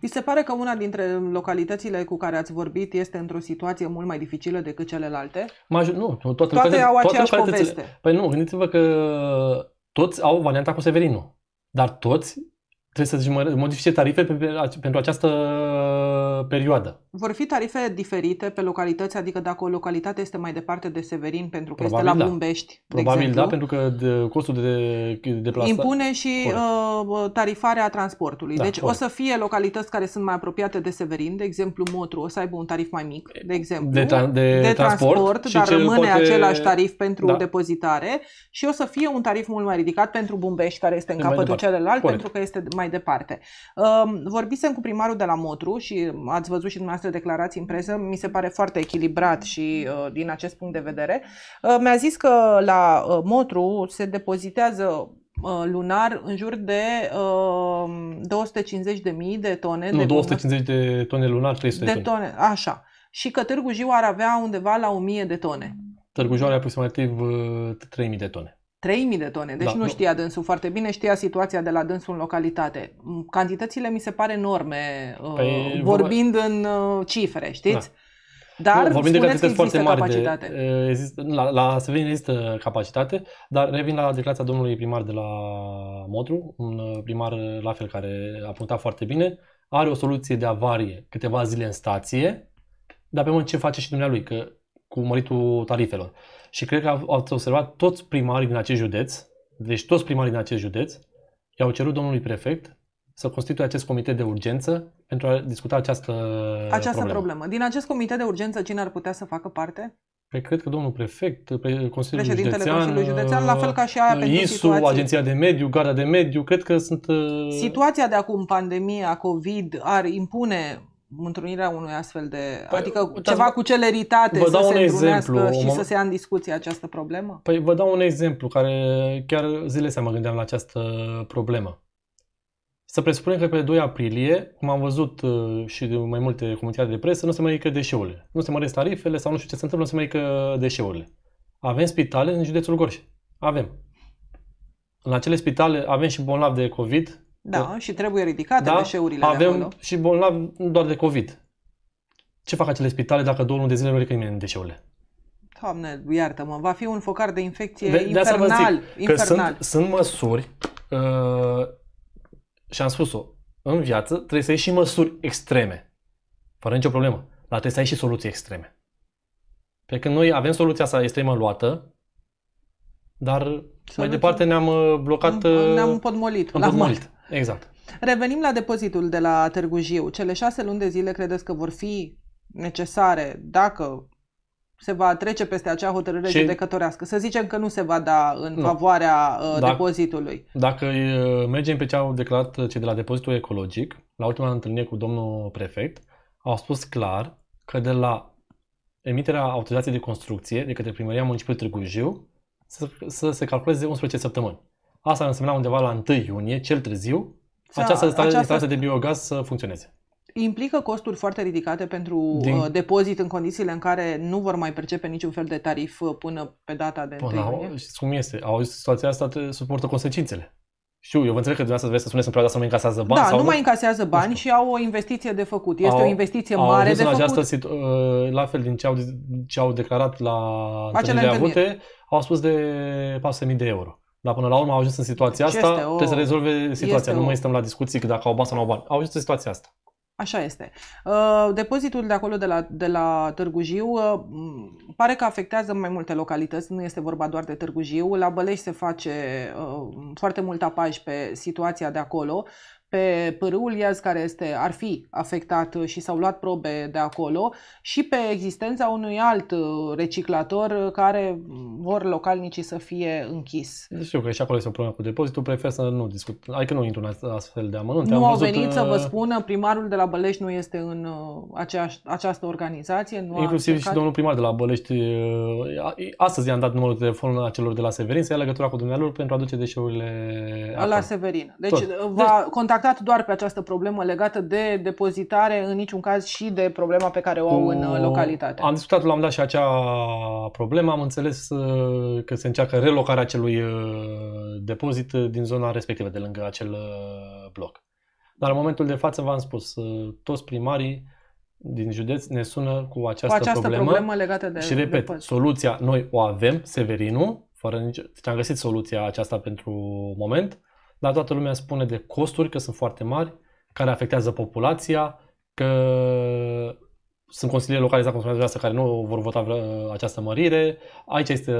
Vi se pare că una dintre localitățile cu care ați vorbit este într-o situație mult mai dificilă decât celelalte? Maj- nu, toate, toate localitățile, au aceeași toate poveste. Păi nu, gândiți-vă că toți au varianta cu Severinul, dar toți trebuie să și modifice tarife pe, pe, pentru această perioadă. Vor fi tarife diferite pe localități, adică dacă o localitate este mai departe de Severin pentru că Probabil este la da. Bumbești, Probabil de da, exemplu, da, pentru că de, costul de deplasare impune și uh, tarifarea transportului. Da, deci corect. o să fie localități care sunt mai apropiate de Severin, de exemplu Motru, o să aibă un tarif mai mic, de exemplu, de, tra- de, de transport, transport dar rămâne poate... același tarif pentru da. depozitare și o să fie un tarif mult mai ridicat pentru Bumbești, care este în este capătul celălalt, corect. pentru că este mai departe. Um, vorbisem cu primarul de la Motru și ați văzut și dumneavoastră dumneavoastră declarații în presă, mi se pare foarte echilibrat și uh, din acest punct de vedere. Uh, mi-a zis că la uh, Motru se depozitează lunar în jur de uh, 250.000 de tone. Nu, de 250 de tone lunar, 300 de tone. tone. Așa. Și că Târgu Jiu ar avea undeva la 1000 de tone. Târgu Jiu are aproximativ 3000 de tone. 3000 de tone, deci da, nu, știa dânsul foarte bine, știa situația de la dânsul în localitate. Cantitățile mi se pare enorme, uh, păi, vorbind vorba... în uh, cifre, știți? Da. Dar vorbind vorbim de cantități foarte mari. Capacitate. De, uh, există, la, la Severin există capacitate, dar revin la declarația domnului primar de la Modru, un primar la fel care a punctat foarte bine, are o soluție de avarie câteva zile în stație, dar pe mult ce face și dumnealui, că cu măritul tarifelor. Și cred că ați observat toți primarii din acest județ, deci toți primarii din acest județ, i-au cerut domnului prefect să constituie acest comitet de urgență pentru a discuta această, această problemă. problemă. Din acest comitet de urgență, cine ar putea să facă parte? Păi cred că domnul prefect, Consiliul Președintele Județean, Consiliului Județean, la fel ca și aia uh, pentru ISU, situații. Agenția de Mediu, Garda de Mediu, cred că sunt... Uh, Situația de acum, pandemia COVID, ar impune întrunirea unui astfel de... Păi, adică ceva cu celeritate vă dau să un se exemplu, și să se ia în discuție această problemă? Păi vă dau un exemplu care chiar zilele să mă gândeam la această problemă. Să presupunem că pe 2 aprilie, cum am văzut uh, și de mai multe comunitate de presă, nu se mai deșeurile. Nu se măresc tarifele sau nu știu ce se întâmplă, nu se mai deșeurile. Avem spitale în județul Gorj. Avem. În acele spitale avem și bolnavi de COVID da, da. și trebuie ridicate da? deșeurile Avem de acolo. și bolnavi doar de COVID. Ce fac acele spitale dacă două luni de zile nu ridică nimeni deșeurile? Doamne, iartă-mă, va fi un focar de infecție de, infernal. De asta zic, infernal. Că sunt, sunt măsuri, uh, și am spus-o, în viață trebuie să iei și măsuri extreme, fără nicio problemă, dar trebuie să ai și soluții extreme. Pe când noi avem soluția asta extremă luată, dar soluții. mai departe ne-am uh, blocat... Uh, ne-am împotmolit. Împotmolit. Da. Exact. Revenim la depozitul de la Târgu Jiu. Cele șase luni de zile credeți că vor fi necesare dacă se va trece peste acea hotărâre Ce? judecătorească. Să zicem că nu se va da în nu. favoarea uh, dacă, depozitului. Dacă uh, mergem pe ce au declarat cei de la depozitul ecologic, la ultima întâlnire cu domnul prefect, au spus clar că de la emiterea autorizației de construcție de către Primăria Municipiului Târgu Jiu să, să se calculeze 11 săptămâni. Asta ar însemna undeva la 1 iunie, cel târziu, da, această instalație de biogaz să funcționeze. Implică costuri foarte ridicate pentru Din... Uh, depozit în condițiile în care nu vor mai percepe niciun fel de tarif uh, până pe data de 1 iunie? Știți cum este? Au auzit situația asta, te suportă consecințele. Știu, eu vă înțeleg că dumneavoastră vreți să spuneți în perioada asta nu mai încasează bani. Da, sau nu, nu mai încasează bani și au o investiție de făcut. Este au, o investiție au mare de făcut. Această situ- uh, la fel din ce au, ce au declarat la Acele întâlnirile avute, au spus de 400.000 de euro. Dar până la urmă au ajuns în situația deci asta, o... trebuie să rezolve situația. Nu o... mai stăm la discuții dacă au bani sau nu au bani. Au ajuns în situația asta. Așa este. Uh, depozitul de acolo de la, de la Târgu Jiu uh, pare că afectează mai multe localități, nu este vorba doar de Târgu Jiu. La Bălești se face uh, foarte mult apaj pe situația de acolo pe pârâul Iaz care este, ar fi afectat uh, și s-au luat probe de acolo și pe existența unui alt uh, reciclator uh, care mm, vor localnicii să fie închis. știu că și acolo este o problemă cu depozitul, prefer să nu discut, adică nu intru în astfel de amănunte. Nu Am au venit să vă spună, primarul de la Bălești nu este în aceeași, această organizație. Nu Inclusiv și domnul primar de la Bălești, astăzi i-am dat numărul de telefon la celor de la Severin să ia legătura cu dumnealor pentru a duce deșeurile. La acolo. Severin. Deci deci va contacta axat doar pe această problemă legată de depozitare, în niciun caz și de problema pe care o au în uh, localitate. Am discutat l-am dat și acea problemă, am înțeles uh, că se încearcă relocarea acelui uh, depozit din zona respectivă, de lângă acel bloc. Dar în momentul de față v-am spus, toți primarii din județ ne sună cu această, cu această problemă, problemă legată de și repet, depozit. soluția noi o avem, Severinu, fără nici... Deci am găsit soluția aceasta pentru moment, dar toată lumea spune de costuri, că sunt foarte mari, care afectează populația, că sunt consilieri locale exact cum spuneați care nu vor vota această mărire. Aici, este,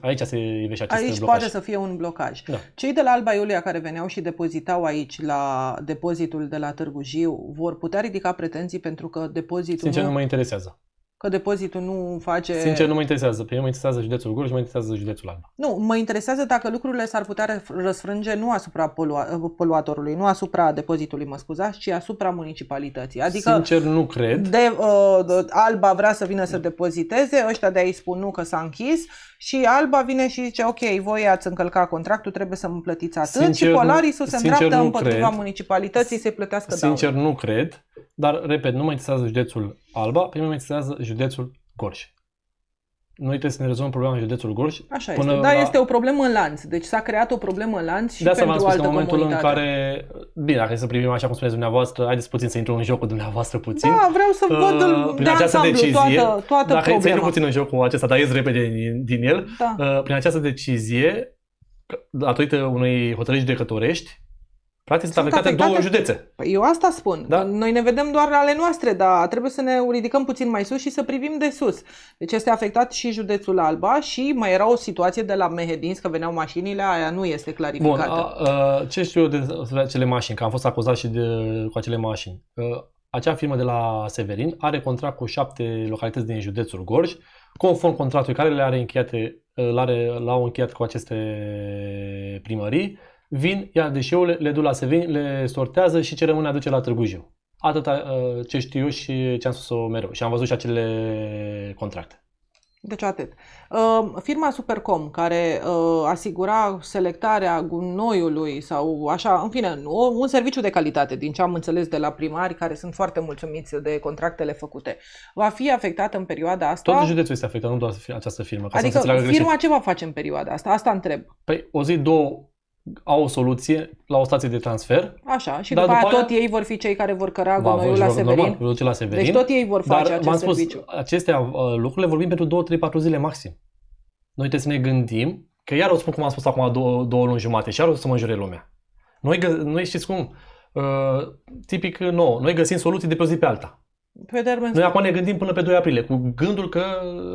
aici se ivește acest Aici blocaj. poate să fie un blocaj. Da. Cei de la Alba Iulia care veneau și depozitau aici la depozitul de la Târgu Jiu vor putea ridica pretenții pentru că depozitul Sincer, nu, nu mă interesează că depozitul nu face... Sincer, nu mă interesează. Pe mine mă interesează județul Gorj, mă interesează județul Alba. Nu, mă interesează dacă lucrurile s-ar putea răsfrânge nu asupra polua- poluatorului, nu asupra depozitului, mă scuzați, ci asupra municipalității. Adică, Sincer, nu cred. De, uh, Alba vrea să vină să depoziteze, ăștia de aici spun nu că s-a închis și Alba vine și zice, ok, voi ați încălcat contractul, trebuie să mă plătiți atât sincer, și Polarisul se îndreaptă împotriva municipalității să-i plătească Sincer, daune. nu cred, dar, repet, nu mai interesează județul Alba, pe mine interesează județul Gorj noi trebuie să ne rezolvăm problema în județul Gorj. Așa până este, Da, la... este o problemă în lanț. Deci s-a creat o problemă în lanț și de asta pentru spus, altă în momentul comunitate. în care, bine, dacă să privim așa cum spuneți dumneavoastră, haideți puțin să intru în jocul dumneavoastră puțin. Da, vreau să văd uh, prin de această decizie, toată, toată dacă problema. Dacă puțin în jocul acesta, dar ies repede din, din el, da. uh, prin această decizie, datorită unei hotărâri judecătorești, Practic sunt, sunt afectate, afectate două județe. Păi eu asta spun. Da? Noi ne vedem doar ale noastre, dar trebuie să ne ridicăm puțin mai sus și să privim de sus. Deci este afectat și județul Alba și mai era o situație de la Mehedins, că veneau mașinile, aia nu este clarificată. Bun, a, a, ce știu eu de acele mașini, că am fost acuzat și de, cu acele mașini. A, acea firmă de la Severin are contract cu șapte localități din județul Gorj, conform contractului care le are încheiate, l-au încheiat cu aceste primării vin, ia deșeurile, le duc la Sevin, le sortează și ce rămâne aduce la Târgu Jiu. Atâta uh, ce știu și ce am spus-o mereu. Și am văzut și acele contracte. Deci atât. Um, firma Supercom, care uh, asigura selectarea gunoiului sau așa, în fine, un serviciu de calitate, din ce am înțeles de la primari, care sunt foarte mulțumiți de contractele făcute, va fi afectată în perioada asta? Tot județul este afectat, nu doar această firmă. Ca adică să firma greșit. ce va face în perioada asta? Asta întreb. Păi o zi, două, au o soluție la o stație de transfer. Așa, și după, după aia aia tot ei vor fi cei care vor căra gunoiul la, Severin. Normal, vor duce la deci Severin. Deci tot ei vor face dar, acest spus, serviciu. Acestea uh, lucruri le vorbim pentru 2, 3, 4 zile maxim. Noi trebuie să ne gândim că iar o spun cum am spus acum două, două luni jumate și iar o să mă înjure lumea. Noi, noi știți cum, uh, tipic nou, noi găsim soluții de pe o zi pe alta. Pe păi, Noi acum ne gândim până pe 2 aprilie, cu gândul că...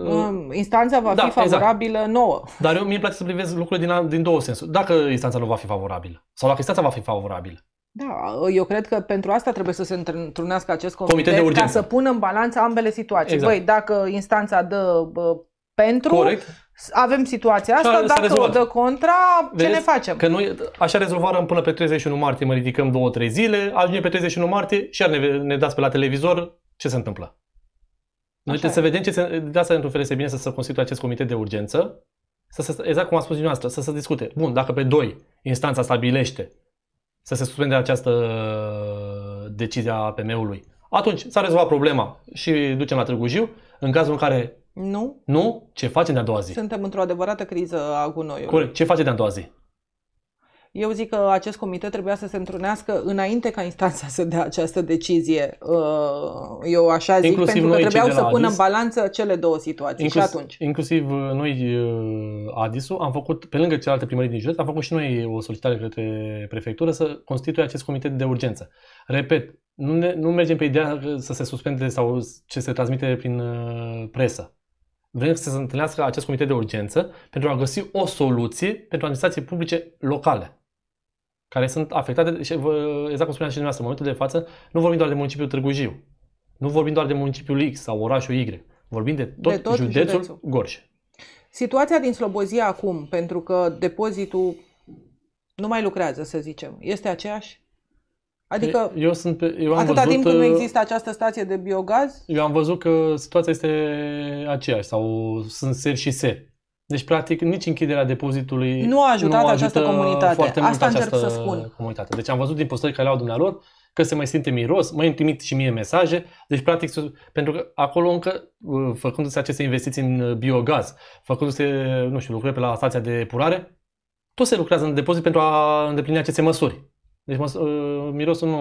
Um, instanța va da, fi exact. favorabilă exact. nouă. Dar eu mi-e place să privez lucrurile din, din două sensuri. Dacă instanța nu va fi favorabilă sau dacă instanța va fi favorabilă. Da, eu cred că pentru asta trebuie să se întrunească acest comitet, comitet de urgență. ca să pună în balanță ambele situații. Exact. Băi, dacă instanța dă bă, pentru, Corect. avem situația asta, s-a, dacă s-a o dă contra, Vedeți ce ne facem? Că noi așa rezolvăm până pe 31 martie, mă ridicăm 2-3 zile, ajungem pe 31 martie și iar ne, ne dați pe la televizor ce se întâmplă? Noi trebuie să vedem ce se... De asta, într-un fel, este bine să se constituie acest comitet de urgență, să se, exact cum a spus dumneavoastră, să se discute. Bun, dacă pe doi instanța stabilește să se suspende această uh, decizie a pm ului atunci s-a rezolvat problema și ducem la Târgu Jiu. În cazul în care nu, nu ce facem de-a doua zi? Suntem într-o adevărată criză a gunoiului. Corect. Ce facem de-a doua zi? Eu zic că acest comitet trebuia să se întrunească înainte ca instanța să dea această decizie. Uh, eu așa zic, inclusiv pentru că trebuiau să pună în balanță cele două situații inclusiv, și atunci. Inclusiv uh, noi, uh, Adisu, am făcut, pe lângă celelalte primării din județ, am făcut și noi o solicitare către prefectură să constituie acest comitet de urgență. Repet, nu, ne, nu mergem pe ideea să se suspende sau ce se transmite prin presă vrem să se întâlnească acest comitet de urgență pentru a găsi o soluție pentru administrații publice locale care sunt afectate, exact cum spuneam și dumneavoastră, în momentul de față, nu vorbim doar de municipiul Târgu Jiu, nu vorbim doar de municipiul X sau orașul Y, vorbim de tot, de tot județul, județul Gorj. Situația din Slobozia acum, pentru că depozitul nu mai lucrează, să zicem, este aceeași? Adică eu sunt pe, eu am atâta văzut, timp când nu uh, există această stație de biogaz? Eu am văzut că situația este aceeași sau sunt ser și seri. Deci, practic, nici închiderea depozitului nu a ajutat nu această comunitate. Foarte mult Asta încerc să spun. Comunitate. Deci am văzut din postări care le-au dumnealor că se mai simte miros, mai trimit și mie mesaje, deci practic, pentru că acolo încă, uh, făcându-se aceste investiții în uh, biogaz, făcându-se, nu știu, lucrări pe la stația de epurare, tot se lucrează în depozit pentru a îndeplini aceste măsuri. Deci mă, uh, mirosul nu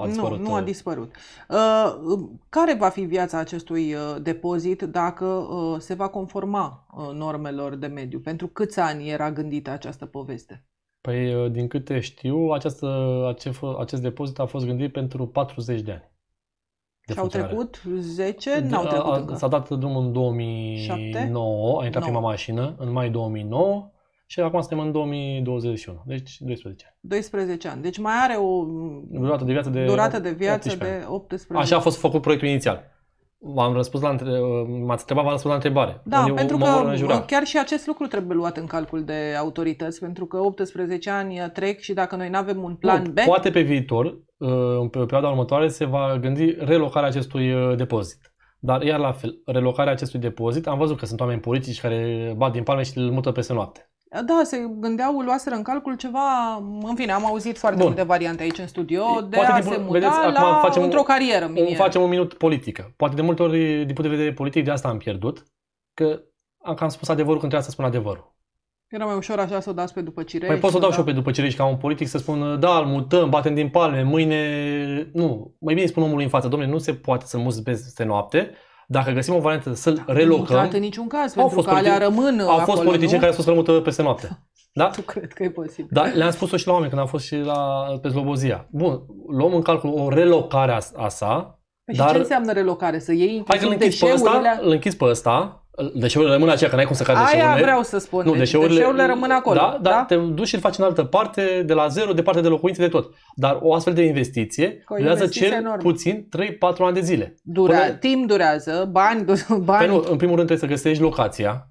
a dispărut. Nu, nu a uh. dispărut. Uh, um, care va fi viața acestui depozit dacă se va conforma normelor de mediu? Pentru câți ani era gândită această poveste? Păi, din câte știu, această, acest, acest depozit a fost gândit pentru 40 de ani. De și au trecut 10? N-au trecut a, încă. S-a dat drumul în 2009, 7? a intrat 9. prima mașină, în mai 2009 și acum suntem în 2021, deci 12 ani. 12 ani. Deci mai are o durată de viață de, durată de, viață 18, ani. de 18 ani. Așa a fost făcut proiectul inițial. V-am răspuns la întrebare, m-ați întrebat, v-am răspuns la întrebare. Da, Unde pentru că chiar și acest lucru trebuie luat în calcul de autorități, pentru că 18 ani uh, trec și dacă noi nu avem un plan nu, B... Poate pe viitor, în uh, perioada următoare, se va gândi relocarea acestui uh, depozit. Dar iar la fel, relocarea acestui depozit, am văzut că sunt oameni politici care bat din palme și îl mută peste noapte. Da, se gândeau, luaseră în calcul ceva, în fine, am auzit foarte Bun. multe variante aici în studio, de Poate a din, se muta vedeți, la, facem într-o carieră minieră. Facem un minut politică. Poate de multe ori, din punct de vedere politic, de asta am pierdut, că am cam spus adevărul când trebuia să spun adevărul. Era mai ușor așa să o dați pe după cirești. Păi pot să o dau da... și eu pe după cirești ca un politic să spun, da, îl mutăm, batem din palme, mâine... Nu, mai bine spun omului în față, domnule, nu se poate să-l muți peste noapte, dacă găsim o variantă să-l relocăm... Nu în niciun caz, au pentru că alea rămân Au fost politicieni care au spus să rămută peste noapte. Da? Nu cred că e posibil. Da, le-am spus-o și la oameni când am fost și la, pe Slobozia. Bun, luăm în calcul o relocare a, a sa, păi dar... Și ce înseamnă relocare? Să iei Hai că îl închizi, pe ăsta, îl închizi pe ăsta, Deșeurile rămân aceea, că n-ai cum să cadă deșeurile. Aia vreau să spun. Nu, deci deșeurile, deșeurile rămân acolo. Da, da, da, te duci și îl faci în altă parte, de la zero, departe de locuințe, de tot. Dar o astfel de investiție o durează cel enorm. puțin 3-4 ani de zile. Dura, Până... Timp durează, bani, bani. Păi nu, în primul rând trebuie să găsești locația,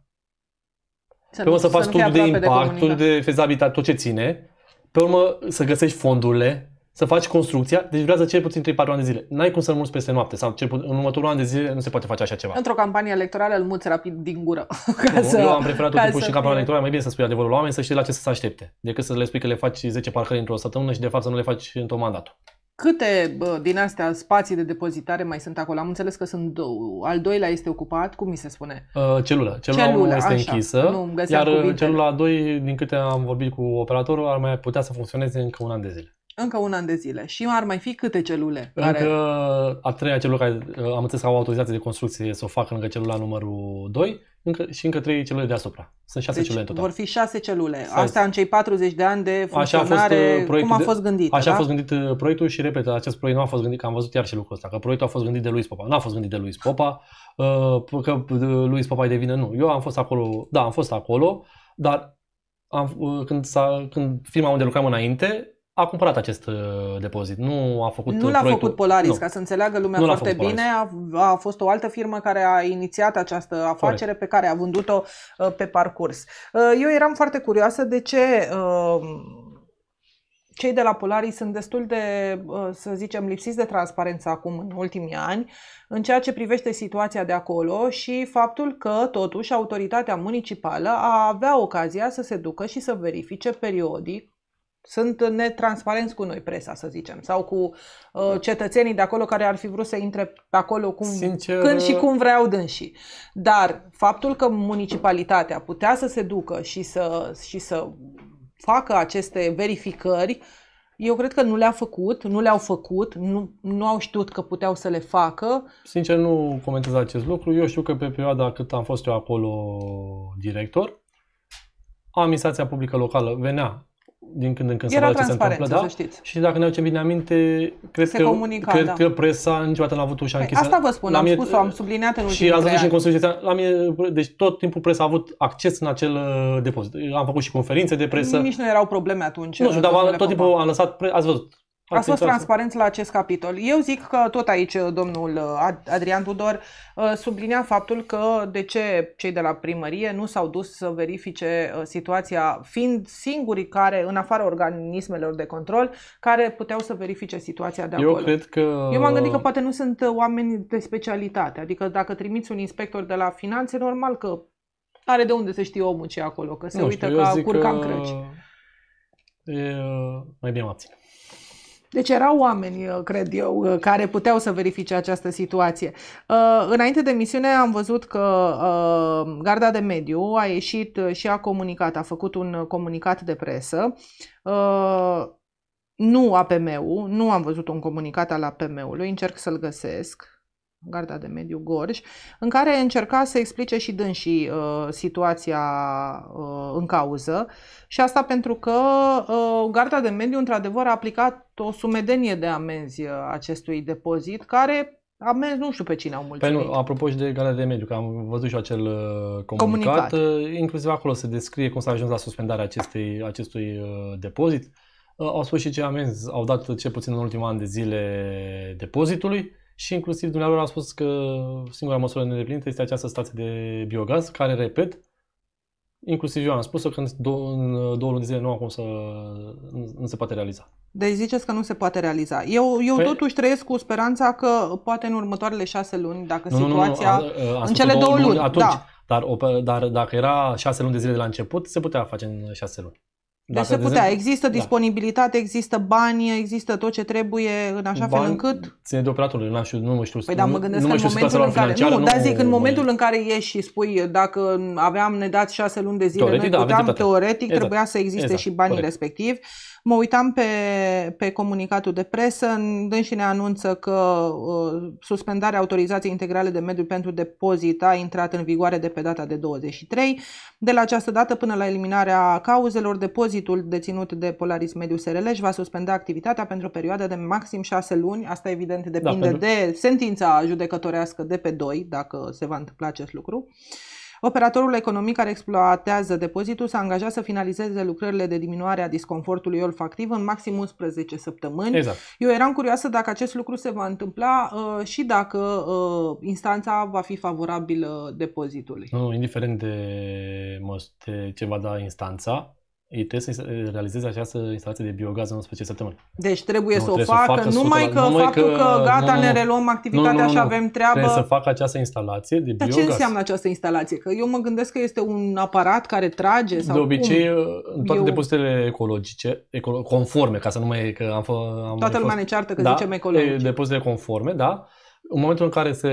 să pe urmă să, faci studiul de impact, de de fezabilitate, tot ce ține. Pe urmă să găsești fondurile, să faci construcția, deci durează cel puțin 3-4 ani de zile. N-ai cum să-l mulți peste noapte sau cel puțin, în următorul an de zile nu se poate face așa ceva. Într-o campanie electorală îl mulți rapid din gură. Ca nu, să, eu am preferat tot timpul și campania electorală, mai bine să spui adevărul la oameni să știi la ce să se aștepte, decât să le spui că le faci 10 parcări într-o săptămână și de fapt să nu le faci într-o mandat. Câte bă, din astea spații de depozitare mai sunt acolo? Am înțeles că sunt două. Al doilea este ocupat, cum mi se spune? Uh, celula. Celula, celula este așa, închisă, nu iar cuvintele. celula doi, din câte am vorbit cu operatorul, ar mai putea să funcționeze încă un an de zile încă un an de zile. Și ar mai fi câte celule? Încă care... a treia celulă care uh, am înțeles că au autorizație de construcție să o facă lângă celula numărul 2 încă, și încă trei celule deasupra. Sunt șase deci celule în total. vor fi șase celule. Asta în cei 40 de ani de funcționare, așa a fost, uh, cum a da? fost gândit? Așa da? a fost gândit proiectul și, repet, acest proiect nu a fost gândit, că am văzut iar și lucrul ăsta, că proiectul a fost gândit de lui Popa. Nu a fost gândit de lui Popa, uh, că lui Popa e de vină, nu. Eu am fost acolo, da, am fost acolo, dar am, când, s-a, când firma unde lucram înainte, a cumpărat acest uh, depozit, nu a făcut Nu uh, l-a proiectul. făcut Polaris, nu. ca să înțeleagă lumea nu foarte bine, a, a fost o altă firmă care a inițiat această afacere Corect. pe care a vândut-o uh, pe parcurs. eu eram foarte curioasă de ce cei de la Polaris sunt destul de, să zicem, lipsiți de transparență acum în ultimii ani în ceea ce privește situația de acolo și faptul că totuși autoritatea municipală a avea ocazia să se ducă și să verifice periodic sunt netransparenți cu noi, presa, să zicem, sau cu uh, da. cetățenii de acolo care ar fi vrut să intre pe acolo cum, Sincer... când și uh, cum vreau dânsii. Dar faptul că municipalitatea putea să se ducă și să, și să facă aceste verificări, eu cred că nu le-a făcut, nu le-au făcut, nu, nu au știut că puteau să le facă. Sincer, nu comentez acest lucru. Eu știu că pe perioada cât am fost eu acolo director, administrația publică locală venea din când în când Era să vadă ce se întâmplă. Da? știți. Și dacă ne aducem bine aminte, cred, se că, comunica, cred da. că presa niciodată n-a avut ușa păi, închisă. Asta vă spun, la am spus-o, am subliniat în Și ați văzut și în Constituția. La mine, deci tot timpul presa a avut acces în acel uh, depozit. Am făcut și conferințe de presă. Nici nu erau probleme atunci. Nu știu, dar tot timpul am lăsat, ați văzut, Ați fost transparent la acest capitol. Eu zic că tot aici uh, domnul uh, Adrian Tudor uh, sublinea faptul că de ce cei de la primărie nu s-au dus să verifice situația, fiind singurii care, în afara organismelor de control, care puteau să verifice situația de acolo. Eu cred că... Eu m-am gândit că poate nu sunt oameni de specialitate, adică dacă trimiți un inspector de la finanțe, normal că are de unde să știe omul ce e acolo, că se nu uită știu, ca curcan că... crăci. E... Mai bine mă abțin. Deci erau oameni, uh, cred eu, uh, care puteau să verifice această situație. Uh, înainte de misiune am văzut că Garda de Mediu a ieșit și a comunicat, a făcut un comunicat de presă. Nu APM-ul, nu am văzut un comunicat al APM-ului, încerc să-l găsesc. Garda de Mediu Gorj, în care încerca să explice și dânsii uh, situația uh, în cauză și asta pentru că uh, Garda de Mediu într-adevăr a aplicat o sumedenie de amenzi uh, acestui depozit care Amenzi, nu știu pe cine au mulțumit. Păi nu, apropo și de Garda de Mediu, că am văzut și acel uh, comunicat, comunicat. Uh, inclusiv acolo se descrie cum s-a ajuns la suspendarea acestei, acestui depozit. Au spus și ce amenzi au dat cel puțin în ultimul an de zile depozitului și inclusiv dumneavoastră a spus că singura măsură nedeplinită este această stație de biogaz, care, repet, inclusiv eu am spus că în două, luni de zile nu, acum să, nu se poate realiza. Deci ziceți că nu se poate realiza. Eu, eu păi... totuși trăiesc cu speranța că poate în următoarele șase luni, dacă nu, situația... Nu, nu, nu. A, a în cele două luni, luni atunci, da. Dar, dar dacă era șase luni de zile de la început, se putea face în șase luni. Dacă deci se putea, zi... există da. disponibilitate, da. există bani, există tot ce trebuie în așa bani fel încât... ține de operatorul, nu știu, nu mă știu. Păi da, mă gândesc nu, că în momentul în care... Nu, nu, dar zic, în momentul în care ieși și spui dacă aveam, ne dați șase luni de zile, teoretic, noi da, puteam, da, teoretic, exact. trebuia să existe exact. și banii Corect. respectivi. Mă uitam pe, pe comunicatul de presă, dânsi ne anunță că uh, suspendarea autorizației integrale de mediu pentru depozit a intrat în vigoare de pe data de 23. De la această dată până la eliminarea cauzelor, depozitul deținut de Polaris Mediu SRL își va suspenda activitatea pentru o perioadă de maxim 6 luni. Asta evident da, depinde da, de sentința judecătorească de pe 2, dacă se va întâmpla acest lucru. Uh, Operatorul economic care exploatează depozitul s-a angajat să finalizeze lucrările de diminuare a disconfortului olfactiv în maxim 11 săptămâni. Exact. Eu eram curioasă dacă acest lucru se va întâmpla uh, și dacă uh, instanța va fi favorabilă depozitului. Nu, indiferent de, mă, de ce va da instanța, ei trebuie să realizeze această instalație de biogaz în 11 săptămâni. Deci trebuie nu, să trebuie o facă, să facă numai că numai faptul că, că gata, nu, ne reluăm activitatea nu, nu, nu, și avem treabă. Trebuie să facă această instalație de Dar biogaz. Dar ce înseamnă această instalație? Că eu mă gândesc că este un aparat care trage sau De obicei, cum? Uh, în toate eu... depozitele ecologice, ecolo- conforme, ca să nu mai... Că am, fă, am Toată lumea fost... ne ceartă că da, zicem ecologice. Depozitele conforme, da în momentul în care se,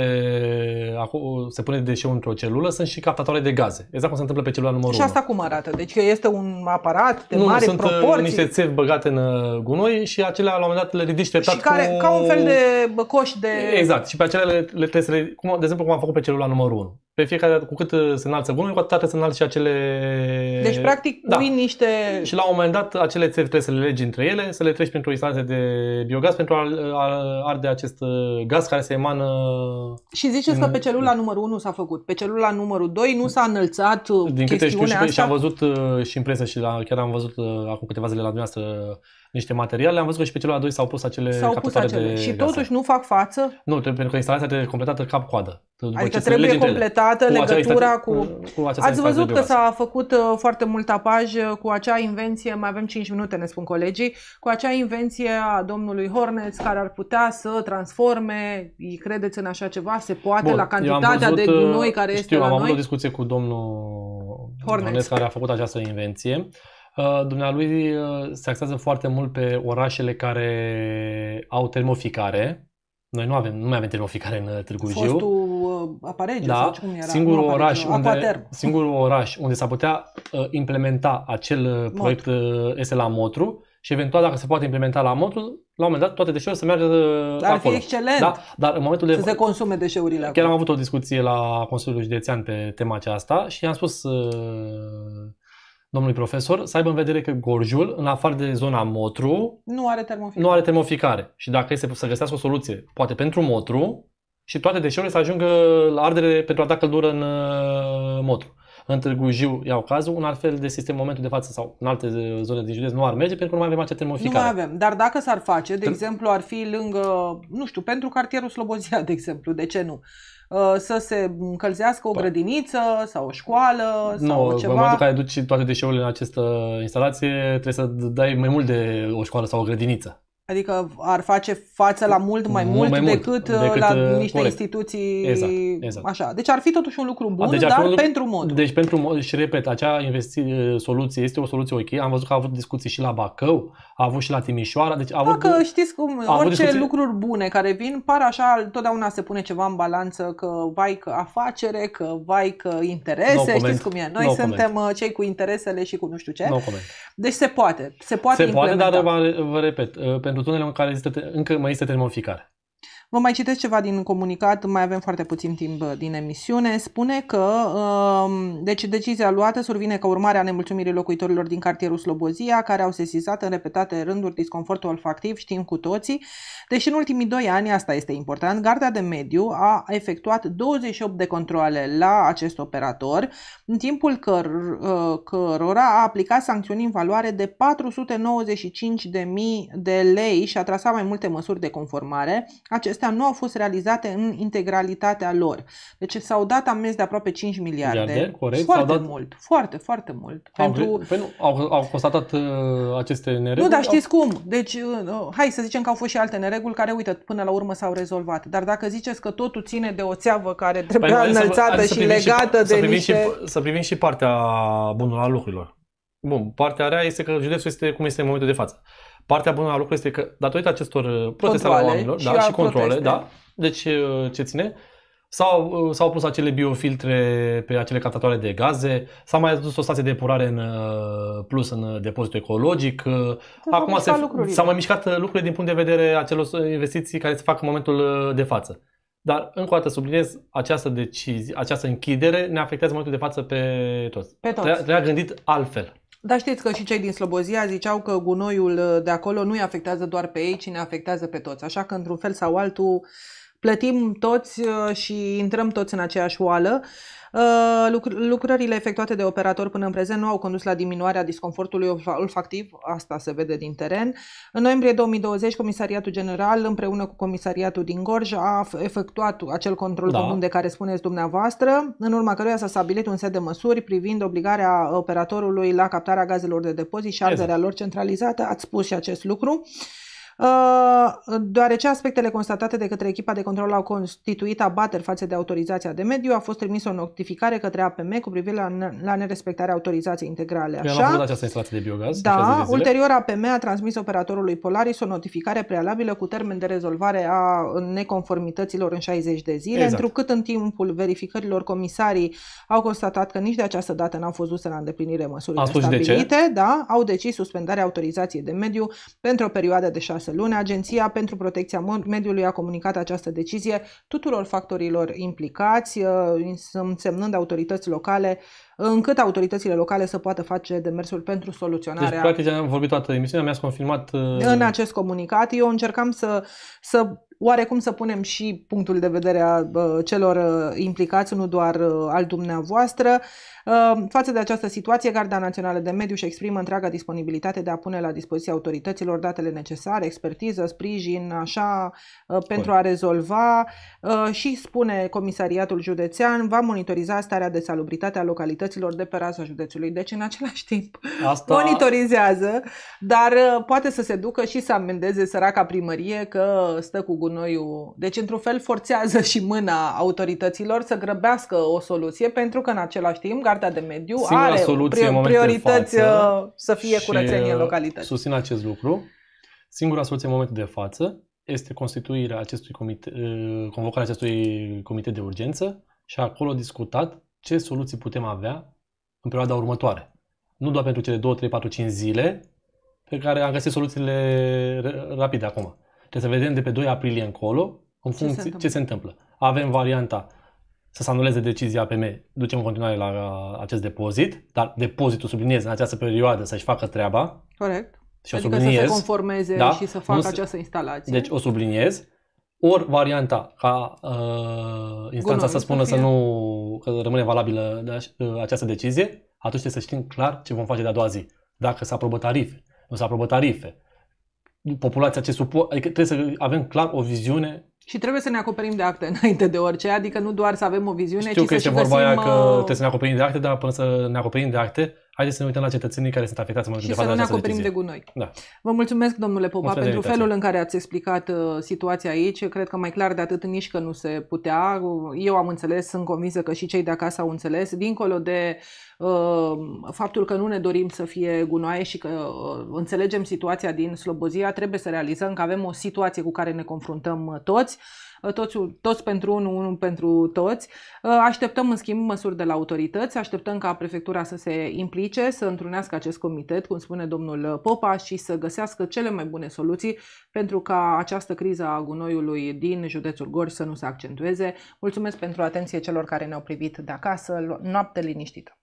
se pune deșeul într-o celulă, sunt și captatoare de gaze. Exact cum se întâmplă pe celula numărul Și asta 1. cum arată? Deci este un aparat de nu, mare sunt uh, proporții? niște țevi băgate în uh, gunoi și acelea la un moment dat le ridici treptat Și care, cu... ca un fel de coș de... Exact. Și pe acelea le, le trebuie să le... Cum, de exemplu, cum am făcut pe celula numărul 1 pe fiecare dată, cu cât uh, se înalță bunul, cu atât se înalță și acele... Deci, practic, da. pui niște... Și la un moment dat, acele țevi trebuie să le legi între ele, să le treci printr-o instanță de biogaz pentru a, arde acest uh, gaz care se emană... Și ziceți în... că pe celula numărul 1 s-a făcut. Pe celula numărul 2 nu s-a înălțat uh, Din câte știu și, asta? și am văzut și în presă și la, chiar am văzut acum câteva zile la dumneavoastră niște materiale, am văzut că și pe celălalt doi s-au pus acele s-au pus acele. De și gase. totuși nu fac față? Nu, pentru că instalația trebuie completată cap-coadă. Adică trebuie completată ele, legătura cu... cu, cu Ați văzut că s-a făcut uh, foarte mult apaj uh, cu acea invenție, mai avem 5 minute, ne spun colegii, cu acea invenție a domnului Horneț care ar putea să transforme, îi credeți în așa ceva? Se poate Bun, la cantitatea văzut, de uh, noi care știu, este la am noi? am avut o discuție cu domnul Horneț care a făcut această invenție. Uh, dumnealui uh, se axează foarte mult pe orașele care au termoficare. Noi nu avem, nu mai avem termoficare în uh, Târgu Jiu. Fostul Aparegiu, da, cum era? Singurul, nu, oraș unde, singurul oraș unde s a putea implementa acel proiect uh, este la Motru și eventual dacă se poate implementa la Motru, la un moment dat toate deșeurile să meargă Dar acolo. fi excelent da? Dar în momentul să de... se consume deșeurile Chiar acolo. am avut o discuție la Consiliul Județean pe tema aceasta și am spus uh, domnului profesor, să aibă în vedere că gorjul, în afară de zona motru, nu are termoficare. Nu are termoficare. Și dacă este să găsească o soluție, poate pentru motru, și toate deșeurile să ajungă la ardere pentru a da căldură în uh, motru. În Târgu Jiu iau cazul, un alt fel de sistem în momentul de față sau în alte uh, zone din județ nu ar merge pentru că nu mai avem acea termoficare. Nu mai avem, dar dacă s-ar face, de Tr- exemplu, ar fi lângă, nu știu, pentru cartierul Slobozia, de exemplu, de ce nu? Uh, să se încălzească o da. grădiniță sau o școală no, sau ceva. În momentul în care duci toate deșeurile în această instalație, trebuie să dai mai mult de o școală sau o grădiniță. Adică ar face față la mult mai mult, mai decât, mult, decât, uh, decât la uh, niște corect. instituții. Exact, exact. Așa. Deci ar fi totuși un lucru bun, deci dar un, pentru mod. Deci pentru mod, și repet, acea investi, uh, soluție este o soluție ok. Am văzut că a avut discuții și la Bacău, a avut și la Timișoara. Deci a avut, Dacă știți cum, a orice discuții... lucruri bune care vin, par așa, totdeauna se pune ceva în balanță că vai că afacere, că vai că interese, no știți cum e. Noi no suntem comment. cei cu interesele și cu nu știu ce. No deci se poate, se poate Se implementa. poate, dar vă, vă repet, pentru pentru tunele în care există, încă mai este termoficare. Vă mai citesc ceva din comunicat, mai avem foarte puțin timp uh, din emisiune. Spune că um, deci decizia luată survine ca urmare a nemulțumirii locuitorilor din cartierul Slobozia, care au sesizat în repetate rânduri disconfortul olfactiv, știm cu toții. Deși în ultimii doi ani, asta este important, Garda de Mediu a efectuat 28 de controle la acest operator, în timpul căr- uh, cărora a aplicat sancțiuni în valoare de 495.000 de lei și a trasat mai multe măsuri de conformare. Acest acestea nu au fost realizate în integralitatea lor. Deci s-au dat amenzi de aproape 5 miliarde. miliarde corect, foarte dat... mult, foarte, foarte mult. Au, pentru... Pe, păi nu, au, au constatat uh, aceste nereguli? Nu, dar știți au... cum. Deci, uh, uh, hai să zicem că au fost și alte nereguli care, uite, până la urmă s-au rezolvat. Dar dacă ziceți că totul ține de o țeavă care păi trebuia păi, înălțată să, și legată și, de să niște... Și, să privim și partea bunului a lucrurilor. Bun, partea rea este că județul este cum este în momentul de față. Partea bună a lucrului este că, datorită acestor uh, proteste ale oamenilor și, da, și controle, proteste. da, deci uh, ce ține, S-au, uh, s-au pus acele biofiltre pe acele catatoare de gaze, s-a mai adus o stație de depurare în plus în depozitul ecologic. S-au Acum se, s-au mai mișcat lucrurile din punct de vedere acelor investiții care se fac în momentul de față. Dar, încă o dată subliniez, această decizie, această închidere ne afectează în momentul de față pe toți. Pe toți. trebuia gândit altfel. Dar știți că și cei din Slobozia ziceau că gunoiul uh, de acolo nu îi afectează doar pe ei, ci ne afectează pe toți. Așa că, într-un fel sau altul, plătim toți uh, și intrăm toți în aceeași oală Uh, lucrările efectuate de operator până în prezent nu au condus la diminuarea disconfortului olfactiv, asta se vede din teren. În noiembrie 2020, Comisariatul General, împreună cu Comisariatul din Gorj, a efectuat acel control da. comun de care spuneți dumneavoastră, în urma căruia s-a stabilit un set de măsuri privind obligarea operatorului la captarea gazelor de depozit și exact. arderea exact. lor centralizată. Ați spus și acest lucru. Uh, deoarece aspectele constatate de către echipa de control au constituit abateri față de autorizația de mediu, a fost trimisă o notificare către APM cu privire la, la nerespectarea autorizației integrale. Așa? am această instalație de biogaz. Da, de ulterior APM a transmis operatorului Polaris o notificare prealabilă cu termen de rezolvare a neconformităților în 60 de zile, exact. întrucât în timpul verificărilor comisarii au constatat că nici de această dată n-au fost duse la îndeplinire măsurile stabilite, da, au decis suspendarea autorizației de mediu pentru o perioadă de 6 această luni. Agenția pentru Protecția Mediului a comunicat această decizie tuturor factorilor implicați, uh, însemnând autorități locale, încât autoritățile locale să poată face demersul pentru soluționarea. Deci, practic, am vorbit toată emisiunea, mi-ați confirmat. Uh, În acest comunicat, eu încercam să, să oarecum să punem și punctul de vedere a celor uh, implicați, nu doar uh, al dumneavoastră. Uh, față de această situație, Garda Națională de Mediu își exprimă întreaga disponibilitate de a pune la dispoziția autorităților datele necesare, expertiză, sprijin, așa, pentru a rezolva și spune Comisariatul Județean va monitoriza starea de salubritate a localităților de pe raza județului. Deci, în același timp, Asta... monitorizează, dar poate să se ducă și să amendeze săraca primărie că stă cu gunoiul. Deci, într-un fel, forțează și mâna autorităților să grăbească o soluție, pentru că, în același timp, Garda de Mediu Singura are soluție prior- priorități uh, să fie curățenie în uh, localități. Susțin acest lucru. Singura soluție în momentul de față este constituirea acestui comite, uh, convocarea acestui comitet de urgență și acolo discutat ce soluții putem avea în perioada următoare. Nu doar pentru cele 2, 3, 4, 5 zile, pe care am găsit soluțiile rapide acum. Trebuie să vedem de pe 2 aprilie încolo în funcție ce se întâmplă. Ce se întâmplă. Avem varianta să se anuleze decizia APM, ducem în continuare la acest depozit, dar depozitul, subliniez, în această perioadă să-și facă treaba. Corect. Și adică o subliniez, să se conformeze da? și să facă nu, această instalație. Deci o subliniez. Ori varianta ca uh, instanța Gunoi, să spună să, să nu că rămâne valabilă de, da, uh, această decizie, atunci trebuie să știm clar ce vom face de-a doua zi. Dacă se aprobă tarife, nu se aprobă tarife, populația ce supo, adică trebuie să avem clar o viziune și trebuie să ne acoperim de acte înainte de orice, adică nu doar să avem o viziune, Știu ci că să este și vorba găsim... aia că uh, trebuie să ne acoperim de acte, dar până să ne acoperim de acte, haideți să ne uităm la cetățenii care sunt afectați în momentul de față. Și să nu ne acoperim de gunoi. Da. Vă mulțumesc, domnule Popa, mulțumesc pentru felul în care ați explicat uh, situația aici. Cred că mai clar de atât nici că nu se putea. Eu am înțeles, sunt convinsă că și cei de acasă au înțeles. Dincolo de uh, faptul că nu ne dorim să fie gunoaie și că uh, înțelegem situația din Slobozia, trebuie să realizăm că avem o situație cu care ne confruntăm uh, toți. Ă, toți, toți pentru unul, unul pentru toți. Ă, așteptăm, în schimb, măsuri de la autorități, așteptăm ca prefectura să se implice, să întrunească acest comitet, cum spune domnul ă, Popa, și să găsească cele mai bune soluții pentru ca această criză a gunoiului din județul Gorj să nu se accentueze. Mulțumesc pentru atenție celor care ne-au privit de acasă. Noapte liniștită!